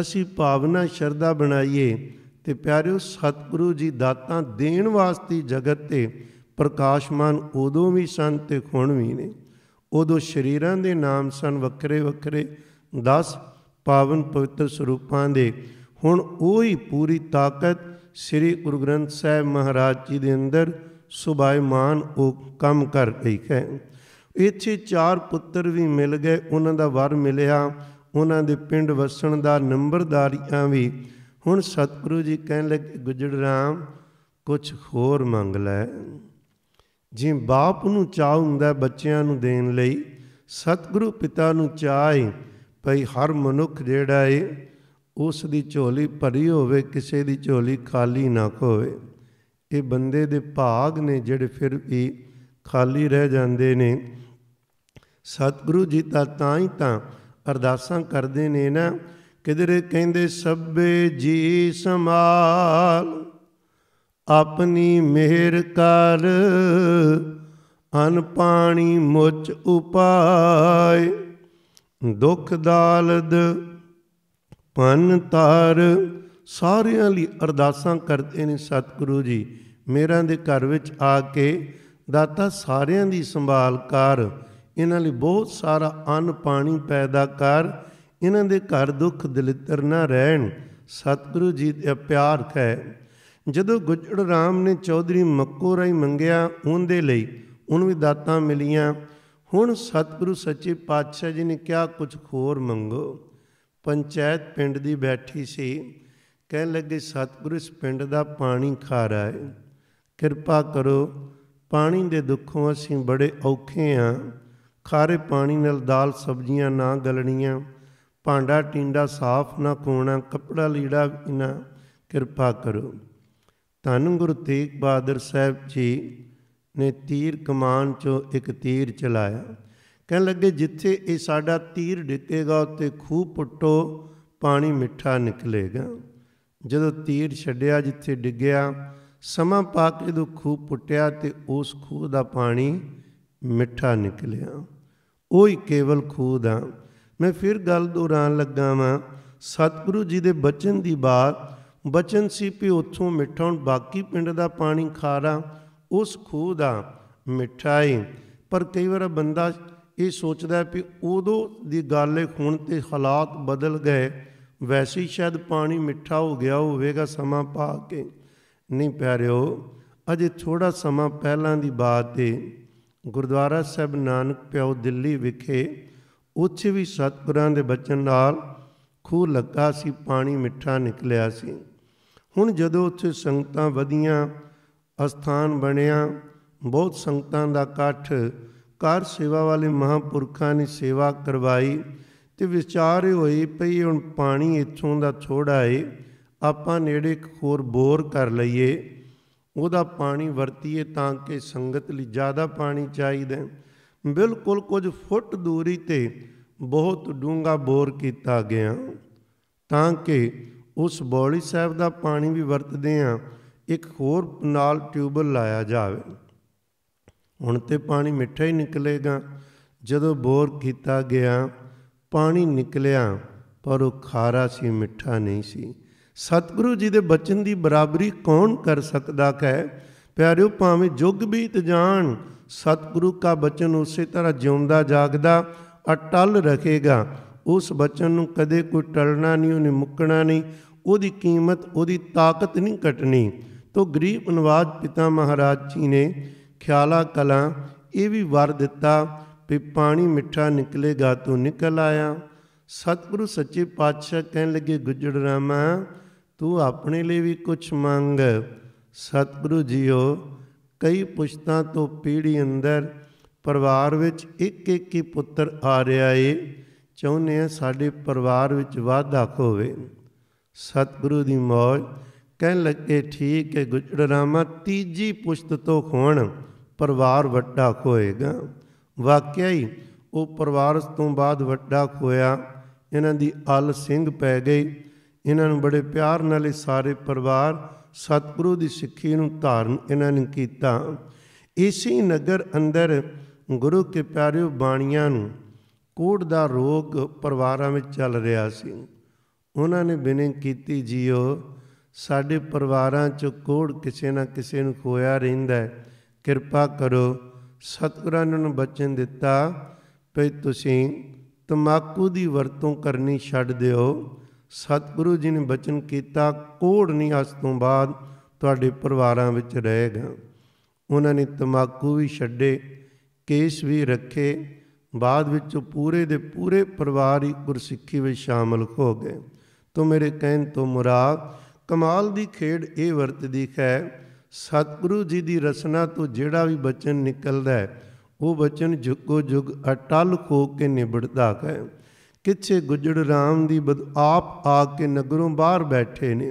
ਅਸੀਂ ਭਾਵਨਾ ਸ਼ਰਧਾ ਬਣਾਈਏ ਤੇ ਪਿਆਰਿਓ ਸਤਿਗੁਰੂ ਜੀ ਦਾਤਾਂ ਦੇਣ ਵਾਸਤੇ ਜਗਤ ਤੇ ਪ੍ਰਕਾਸ਼ਮਾਨ ਉਦੋਂ ਵੀ ਸੰਤ ਤੇ ਖੁਣ ਵੀ ਨੇ ਉਦੋਂ ਸ਼ਰੀਰਾਂ ਦੇ ਨਾਮ ਸਨ ਵੱਖਰੇ ਵੱਖਰੇ 10 ਪਾਵਨ ਪਵਿੱਤਰ ਸਰੂਪਾਂ ਦੇ ਹੁਣ ਉਹ ਹੀ ਪੂਰੀ ਤਾਕਤ ਸ੍ਰੀ ਗੁਰੂ ਗ੍ਰੰਥ ਸਾਹਿਬ ਮਹਾਰਾਜ ਜੀ ਦੇ ਅੰਦਰ ਸੁਭਾਇਮਾਨ ਉਹ ਕੰਮ ਕਰ ਰਹੀ ਹੈ ਇੱਥੇ ਚਾਰ ਪੁੱਤਰ ਵੀ ਮਿਲ ਗਏ ਉਹਨਾਂ ਦਾ ਵਰ ਮਿਲਿਆ ਉਹਨਾਂ ਦੇ ਪਿੰਡ ਵਸਣ ਦਾ ਨੰਬਰਦਾਰੀਆਂ ਵੀ ਹੁਣ ਸਤਿਗੁਰੂ ਜੀ ਕਹਿਣ ਲੱਗੇ ਗੁਜੜ ਰਾਮ ਕੁਝ ਹੋਰ ਮੰਗ ਲੈ ਜੇ ਬਾਪ ਨੂੰ ਚਾਹ ਹੁੰਦਾ ਬੱਚਿਆਂ ਨੂੰ ਦੇਣ ਲਈ ਸਤਿਗੁਰੂ ਪਿਤਾ ਨੂੰ ਚਾਹੇ ਭਈ ਹਰ ਮਨੁੱਖ ਜਿਹੜਾ ਏ ਉਸ ਦੀ ਝੋਲੀ ਭਰੀ ਹੋਵੇ ਕਿਸੇ ਦੀ ਝੋਲੀ ਖਾਲੀ ਨਾ ਹੋਵੇ ਇਹ ਬੰਦੇ ਦੇ ਭਾਗ ਨੇ ਜਿਹੜੇ ਫਿਰ ਵੀ ਖਾਲੀ ਰਹਿ ਜਾਂਦੇ ਨੇ ਸਤਿਗੁਰੂ ਜੀ ਤਾਂ ਤਾਂ ਹੀ ਤਾਂ ਅਰਦਾਸਾਂ ਕਰਦੇ ਨੇ ਨਾ ਕਿਦਰ ਕਹਿੰਦੇ ਸਭੇ ਜੀ ਸਮਾਲ ਆਪਣੀ ਮਿਹਰ ਕਰ ਅਨ ਪਾਣੀ ਮੁੱਚ ਉਪਾਏ ਦੁਖ ਦਾਲਦ ਪਨ ਤਾਰ ਸਾਰਿਆਂ ਲਈ ਅਰਦਾਸਾਂ ਕਰਦੇ ਨੇ ਸਤਿਗੁਰੂ ਜੀ ਮੇਰਾ ਦੇ ਘਰ ਵਿੱਚ ਆ ਕੇ ਦਾਤਾ ਸਾਰਿਆਂ ਦੀ ਸੰਭਾਲ ਕਰ ਇਹਨਾਂ ਲਈ ਬਹੁਤ ਸਾਰਾ ਅੰਨ ਪਾਣੀ ਪੈਦਾ ਕਰ ਇਹਨਾਂ ਦੇ ਘਰ ਦੁੱਖ ਦਲਿੱਤਰ ਨਾ ਰਹਿਣ ਸਤਿਗੁਰੂ ਜੀ ਦੇ ਪਿਆਰ ਹੈ ਜਦੋਂ ਗੁਜੜ ਰਾਮ ਨੇ ਚੌਧਰੀ ਮੱਕੋ ਰਾਈ ਮੰਗਿਆ ਉਹਦੇ ਲਈ ਉਹਨੂੰ ਵੀ ਦਾਤਾਂ ਮਿਲੀਆਂ ਹੁਣ ਸਤਿਗੁਰੂ ਸੱਚੇ ਪਾਤਸ਼ਾਹ ਜੀ ਨੇ ਕਿਹਾ ਕੁਝ ਹੋਰ ਮੰਗੋ ਪੰਚਾਇਤ ਪਿੰਡ ਦੀ ਬੈਠੀ ਸੀ ਕਹਿਣ ਲੱਗੇ ਸਤਿਗੁਰੂ ਇਸ ਪਿੰਡ ਦਾ ਪਾਣੀ ਖਾਰਾ ਹੈ ਕਿਰਪਾ ਕਰੋ ਪਾਣੀ ਦੇ ਦੁੱਖੋਂ ਅਸੀਂ ਬੜੇ ਔਖੇ ਆ ਖਾਰੇ ਪਾਣੀ ਨਾਲ ਦਾਲ ਸਬਜ਼ੀਆਂ ਨਾ ਗਲਣੀਆਂ ਭਾਂਡਾ ਟਿੰਡਾ ਸਾਫ਼ ਨਾ ਕੋਣਾ ਕਪੜਾ ਲੀੜਾ ਨਾ ਕਿਰਪਾ ਕਰੋ ਧੰਨ ਗੁਰੂ ਤੇਗ ਬਹਾਦਰ ਸਾਹਿਬ ਜੀ ਨੇ ਤੀਰ ਕਮਾਨ ਚੋਂ ਇੱਕ ਤੀਰ ਚਲਾਇਆ ਕਹਿਣ ਲੱਗੇ ਜਿੱਥੇ ਇਹ ਸਾਡਾ ਤੀਰ ਡਿੱਗੇਗਾ ਉੱਤੇ ਖੂਹ ਪੁੱਟੋ ਪਾਣੀ ਮਿੱਠਾ ਨਿਕਲੇਗਾ ਜਦੋਂ ਤੀਰ ਛੱਡਿਆ ਜਿੱਥੇ ਡਿੱਗਿਆ ਸਮਾਂ ਪਾ ਕੇ ਜਦੋਂ ਖੂਹ ਪੁੱਟਿਆ ਤੇ ਉਸ ਖੂਹ ਦਾ ਪਾਣੀ ਮਿੱਠਾ ਨਿਕਲਿਆ ਉਹ ਹੀ ਕੇਵਲ ਖੂਹ ਦਾ ਮੈਂ ਫਿਰ ਗੱਲ ਦੁਹਰਾਣ ਲੱਗਾ ਵਾਂ ਸਤਿਗੁਰੂ ਜੀ ਦੇ ਬਚਨ ਦੀ ਬਾਤ ਬਚਨ ਸੀ ਪੀ ਉੱਥੋਂ ਮਿੱਠਾ ਹੁਣ ਬਾਕੀ ਪਿੰਡ ਦਾ ਪਾਣੀ ਖਾਰਾ ਉਸ ਖੂਹ ਦਾ ਮਿੱਠਾ ਹੀ ਪਰ ਕਈ ਵਾਰ ਬੰਦਾ ਇਹ ਸੋਚਦਾ ਵੀ ਉਦੋਂ ਦੀ ਗੱਲ ਹੁਣ ਤੇ ਹਾਲਾਤ ਬਦਲ ਗਏ ਵੈਸੀ ਸ਼ਾਇਦ ਪਾਣੀ ਮਿੱਠਾ ਹੋ ਗਿਆ ਹੋਵੇਗਾ ਸਮਾਂ ਪਾ ਕੇ ਨਹੀਂ ਪਿਆਰਿਓ ਅਜੇ ਥੋੜਾ ਸਮਾਂ ਪਹਿਲਾਂ ਦੀ ਬਾਤ ਹੈ ਗੁਰਦੁਆਰਾ ਸਾਹਿਬ ਨਾਨਕ ਪਿਓ ਦਿੱਲੀ ਵਿਖੇ ਉੱਥੇ ਵੀ ਸਤਪੁਰਾਂ ਦੇ ਬਚਨ ਨਾਲ ਖੂਹ ਲੱਗਾ ਸੀ ਪਾਣੀ ਮਿੱਠਾ ਨਿਕਲਿਆ ਸੀ ਹੁਣ ਜਦੋਂ ਉੱਥੇ ਸੰਗਤਾਂ ਵਧੀਆਂ ਅਸਥਾਨ ਬਣਿਆ ਬਹੁਤ ਸੰਗਤਾਂ ਦਾ ਇਕੱਠ ਕਾਰ ਸੇਵਾ ਵਾਲੇ ਮਹਾਪੁਰਖਾਂ ਨੇ ਸੇਵਾ ਕਰਵਾਈ ਤੇ ਵਿਚਾਰ ਹੋਈ ਪਈ ਹੁਣ ਪਾਣੀ ਇੱਥੋਂ ਦਾ ਥੋੜਾ ਏ ਆਪਾਂ ਨੇੜੇ ਇੱਕ ਹੋਰ ਬੋਰ ਕਰ ਲਈਏ ਉਹਦਾ ਪਾਣੀ ਵਰਤੀਏ ਤਾਂ ਕਿ ਸੰਗਤ ਲਈ ਜ਼ਿਆਦਾ ਪਾਣੀ ਚਾਹੀਦਾ ਬਿਲਕੁਲ ਕੁਝ ਫੁੱਟ ਦੂਰੀ ਤੇ ਬਹੁਤ ਡੂੰਗਾ ਬੋਰ ਕੀਤਾ ਗਿਆ ਤਾਂ ਕਿ ਉਸ ਬੌਲੀ ਸਾਹਿਬ ਦਾ ਪਾਣੀ ਵੀ ਵਰਤਦੇ ਆ ਇੱਕ ਹੋਰ ਨਾਲ ਟਿਊਬਲ ਲਾਇਆ ਜਾਵੇ ਹੁਣ ਤੇ ਪਾਣੀ ਮਿੱਠਾ ਹੀ ਨਿਕਲੇਗਾ ਜਦੋਂ ਬੋਰ ਕੀਤਾ ਗਿਆ ਪਾਣੀ ਨਿਕਲਿਆ ਪਰ ਉਹ ਖਾਰਾ ਸੀ ਮਿੱਠਾ ਨਹੀਂ ਸੀ ਸਤਿਗੁਰੂ ਜੀ ਦੇ ਬਚਨ ਦੀ ਬਰਾਬਰੀ ਕੌਣ ਕਰ ਸਕਦਾ ਹੈ ਪਿਆਰਿਓ ਭਾਵੇਂ ਜੁਗ ਬੀਤ ਜਾਣ ਸਤਿਗੁਰੂ ਦਾ ਬਚਨ ਉਸੇ ਤਰ੍ਹਾਂ ਜਿਉਂਦਾ ਜਾਗਦਾ ਅਟਲ ਰਹੇਗਾ ਉਸ ਬਚਨ ਨੂੰ ਕਦੇ ਕੋਈ ਟਲਣਾ ਨਹੀਂ ਉਹਨੇ ਮੁੱਕਣਾ ਨਹੀਂ ਉਹਦੀ ਕੀਮਤ ਉਹਦੀ ਤਾਕਤ ਨਹੀਂ ਘਟਣੀ ਤੋ ਗਰੀਬ ਅਨਵਾਦ ਪਿਤਾ ਮਹਾਰਾਜ ਜੀ ਨੇ ਖਿਆਲਾ ਕਲਾਂ ਇਹ ਵੀ ਵਰ ਦਿੱਤਾ ਵੀ ਪਾਣੀ ਮਿੱਠਾ ਨਿਕਲੇਗਾ ਤੂੰ ਨਿਕਲ ਆਇਆ ਸਤਿਗੁਰੂ ਸੱਚੇ ਪਾਤਸ਼ਾਹ ਕਹਿਣ ਲੱਗੇ ਗੁੱਜੜ ਰਾਮਾ ਤੂੰ ਆਪਣੇ ਲਈ ਵੀ ਕੁਝ ਮੰਗ ਸਤਿਗੁਰੂ ਜੀਓ ਕਈ ਪੁਸ਼ਤਾਂ ਤੋਂ ਪੀੜੀ ਅੰਦਰ ਪਰਿਵਾਰ ਵਿੱਚ ਇੱਕ ਇੱਕ ਹੀ ਪੁੱਤਰ ਆ ਰਿਹਾ ਏ ਚਾਹੁੰਦੇ ਆ ਸਾਡੇ ਪਰਿਵਾਰ ਵਿੱਚ ਵਾਧਾ ਹੋਵੇ ਸਤਿਗੁਰੂ ਦੀ ਮੌਜ ਕਹਿਣ ਲੱਗੇ ਠੀਕ ਹੈ ਰਾਮਾ ਤੀਜੀ ਪੁਸ਼ਤ ਤੋਂ ਖੋਣ ਪਰਿਵਾਰ ਵੱਡਾ ਹੋਏਗਾ ਵਾਕਿਆ ਹੀ ਉਹ ਪਰਿਵਾਰ ਤੋਂ ਬਾਅਦ ਵੱਡਾ ਹੋਇਆ ਇਹਨਾਂ ਦੀ ਅਲ ਸਿੰਘ ਪੈ ਗਈ ਇਹਨਾਂ ਨੂੰ ਬੜੇ ਪਿਆਰ ਨਾਲ ਇਹ ਸਾਰੇ ਪਰਿਵਾਰ ਸਤਿਗੁਰੂ ਦੀ ਸਿੱਖੀ ਨੂੰ ਧਾਰਨ ਇਹਨਾਂ ਨੇ ਕੀਤਾ ਇਸੇ ਨਗਰ ਅੰਦਰ ਗੁਰੂ ਕੇ ਪਿਆਰਿਓ ਬਾਣੀਆਂ ਨੂੰ ਕੋੜ ਦਾ ਰੋਗ ਪਰਿਵਾਰਾਂ ਵਿੱਚ ਚੱਲ ਰਿਹਾ ਸੀ ਉਹਨਾਂ ਨੇ ਬਿਨਿੰਗ ਕੀਤੀ ਜੀਓ ਸਾਡੇ ਪਰਿਵਾਰਾਂ 'ਚ ਕੋੜ ਕਿਸੇ ਨਾ ਕਿਸੇ ਨੂੰ ਖੋਇਆ ਰਹਿੰਦਾ ਹੈ ਕਿਰਪਾ ਕਰੋ ਸਤਿਗੁਰਾਂ ਨੂੰ ਬਚਨ ਦਿੱਤਾ ਭਈ ਤੁਸੀਂ ਤਮਾਕੂ ਦੀ ਵਰਤੋਂ ਕਰਨੀ ਛੱਡ ਦਿਓ ਸਤਿਗੁਰੂ ਜੀ ਨੇ ਬਚਨ ਕੀਤਾ ਕੋੜ ਨਹੀਂ ਅਸ ਤੋਂ ਬਾਅਦ ਤੁਹਾਡੇ ਪਰਿਵਾਰਾਂ ਵਿੱਚ ਰਹੇਗਾ ਉਹਨਾਂ ਨੇ ਤਮਾਕੂ ਵੀ ਛੱਡੇ ਕੇਸ ਵੀ ਰੱਖੇ ਬਾਅਦ ਵਿੱਚ ਪੂਰੇ ਦੇ ਪੂਰੇ ਪਰਿਵਾਰ ਹੀ ਗੁਰਸਿੱਖੀ ਵਿੱਚ ਸ਼ਾਮਲ ਹੋ ਗਏ ਤੋਂ ਮੇਰੇ ਕਹਿਣ ਤੋਂ ਮੁਰਾਦ ਕਮਾਲ ਦੀ ਖੇਡ ਇਹ ਵਰਤਦੀ ਹੈ ਸਤਿਗੁਰੂ ਜੀ ਦੀ ਰਚਨਾ ਤੋਂ ਜਿਹੜਾ ਵੀ ਬਚਨ ਨਿਕਲਦਾ ਹੈ ਉਹ ਬਚਨ ਜੁਗੋ ਜੁਗ ਅਟਲ ਹੋ ਕੇ ਨਿਬੜਦਾ ਹੈ ਕਿਛੇ ਗੁਜੜ ਰਾਮ ਦੀ ਆਪ ਆ ਕੇ ਨਗਰੋਂ ਬਾਹਰ ਬੈਠੇ ਨੇ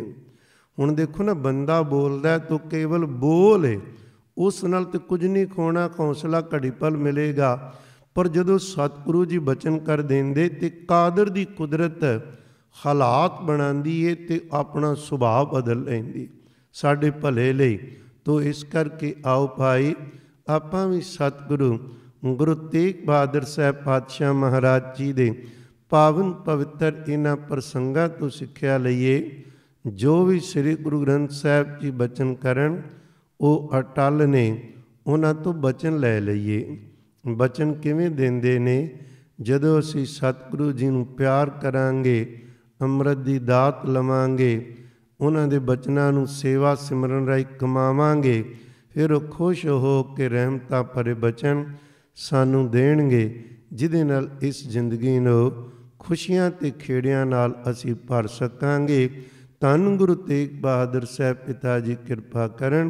ਹੁਣ ਦੇਖੋ ਨਾ ਬੰਦਾ ਬੋਲਦਾ ਤੋ ਕੇਵਲ ਬੋਲ ਹੈ ਉਸ ਨਾਲ ਤੇ ਕੁਝ ਨਹੀਂ ਖੋਣਾ ਕੌਂਸਲਾ ਘੜੀ ਪਲ ਮਿਲੇਗਾ ਪਰ ਜਦੋਂ ਸਤਿਗੁਰੂ ਜੀ ਬਚਨ ਕਰ ਦਿੰਦੇ ਤੇ ਕਾਦਰ ਦੀ ਕੁਦਰਤ ਹਾਲਾਤ ਬਣਾਉਂਦੀ ਏ ਤੇ ਆਪਣਾ ਸੁਭਾਅ ਬਦਲ ਲੈਂਦੀ ਸਾਡੇ ਭਲੇ ਲਈ ਤੋ ਇਸ ਕਰਕੇ ਆਓ ਭਾਈ ਆਪਾਂ ਵੀ ਸਤਿਗੁਰੂ ਗੁਰੂ ਤੇਗ ਬਹਾਦਰ ਸਾਹਿਬ ਪਾਤਸ਼ਾਹ ਮਹਾਰਾਜ ਜੀ ਦੇ ਪਾਵਨ ਪਵਿੱਤਰ ਇਹਨਾਂ ਪ੍ਰਸੰਗਾਂ ਤੋਂ ਸਿੱਖਿਆ ਲਈਏ ਜੋ ਵੀ ਸ੍ਰੀ ਗੁਰੂ ਗ੍ਰੰਥ ਸਾਹਿਬ ਜੀ ਬਚਨ ਕਰਨ ਉਹ ਅਟਲ ਨੇ ਉਹਨਾਂ ਤੋਂ ਬਚਨ ਲੈ ਲਈਏ ਬਚਨ ਕਿਵੇਂ ਦਿੰਦੇ ਨੇ ਜਦੋਂ ਅਸੀਂ ਸਤਿਗੁਰੂ ਜੀ ਨੂੰ ਪਿਆਰ ਕਰਾਂਗੇ ਅੰਮ੍ਰਿਤ ਦੀ ਦਾਤ ਲਵਾਂਗੇ ਉਹਨਾਂ ਦੇ ਬਚਨਾਂ ਨੂੰ ਸੇਵਾ ਸਿਮਰਨ ਰਾਇ ਕਮਾਵਾਂਗੇ ਫਿਰ ਉਹ ਖੁਸ਼ ਹੋ ਕੇ ਰਹਿਮਤਾਂ ਭਰੇ ਬਚਨ ਸਾਨੂੰ ਦੇਣਗੇ ਜਿਹਦੇ ਨਾਲ ਇਸ ਜ਼ਿੰਦਗੀ ਨੂੰ ਖੁਸ਼ੀਆਂ ਤੇ ਖੇੜਿਆਂ ਨਾਲ ਅਸੀਂ ਭਰ ਸਕਾਂਗੇ ਤਨ ਗੁਰੂ ਤੇਗ ਬਹਾਦਰ ਸਾਹਿਬ ਪਿਤਾ ਜੀ ਕਿਰਪਾ ਕਰਨ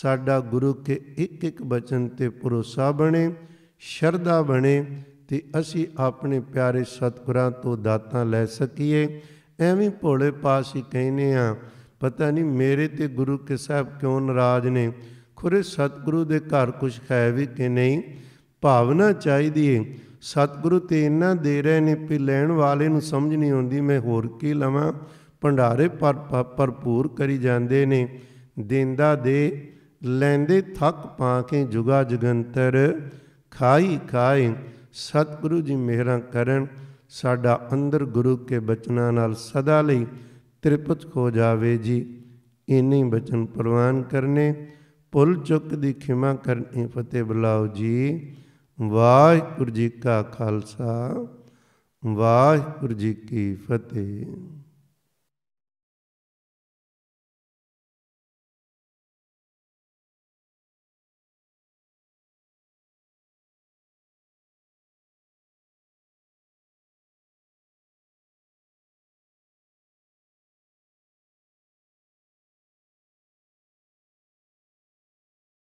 ਸਾਡਾ ਗੁਰੂ ਕੇ ਇੱਕ ਇੱਕ ਬਚਨ ਤੇ ਭਰੋਸਾ ਬਣੇ ਸ਼ਰਧਾ ਬਣੇ ਤੇ ਅਸੀਂ ਆਪਣੇ ਪਿਆਰੇ ਸਤਿਗੁਰਾਂ ਤੋਂ ਦਾਤਾਂ ਲੈ ਸਕੀਏ ਐਵੇਂ ਭੋਲੇ ਪਾਸੀ ਕਹਿੰਨੇ ਆ ਪਤਾ ਨਹੀਂ ਮੇਰੇ ਤੇ ਗੁਰੂ ਕੇ ਸਾਹਿਬ ਕਿਉਂ ਨਾਰਾਜ਼ ਨੇ ਖੁਰੇ ਸਤਿਗੁਰੂ ਦੇ ਘਰ ਕੁਛ ਹੈ ਵੀ ਕਿ ਨਹੀਂ ਭਾਵਨਾ ਚਾਹੀਦੀ ਏ ਸਤਿਗੁਰੂ ਤੇ ਇੰਨਾ ਦੇ ਰਹੇ ਨੇ ਪੀ ਲੈਣ ਵਾਲੇ ਨੂੰ ਸਮਝ ਨਹੀਂ ਆਉਂਦੀ ਮੈਂ ਹੋਰ ਕੀ ਲਵਾਂ ਭੰਡਾਰੇ ਪਰ ਭਰਪੂਰ ਕਰੀ ਜਾਂਦੇ ਨੇ ਦੇਂਦਾ ਦੇ ਲੈਂਦੇ ਥੱਕ ਪਾ ਕੇ ਜੁਗਾ ਜਗੰਤਰ ਖਾਈ ਖਾਏ ਸਤਿਗੁਰੂ ਜੀ ਮਿਹਰਾਂ ਕਰਨ ਸਾਡਾ ਅੰਦਰ ਗੁਰੂ ਕੇ ਬਚਨਾਂ ਨਾਲ ਸਦਾ ਲਈ ਤ੍ਰਿਪਤ ਹੋ ਜਾਵੇ ਜੀ ਇਨੇ ਬਚਨ ਪ੍ਰਵਾਨ ਕਰਨੇ ਪੁੱਲ ਚੁੱਕ ਦੀ ਖਿਮਾ ਕਰਨੀ ਫਤਿਹ ਬੁਲਾਓ ਜੀ ਵਾਹਿਗੁਰੂ ਜੀ ਕਾ ਖਾਲਸਾ ਵਾਹਿਗੁਰੂ ਜੀ ਕੀ ਫਤਿਹ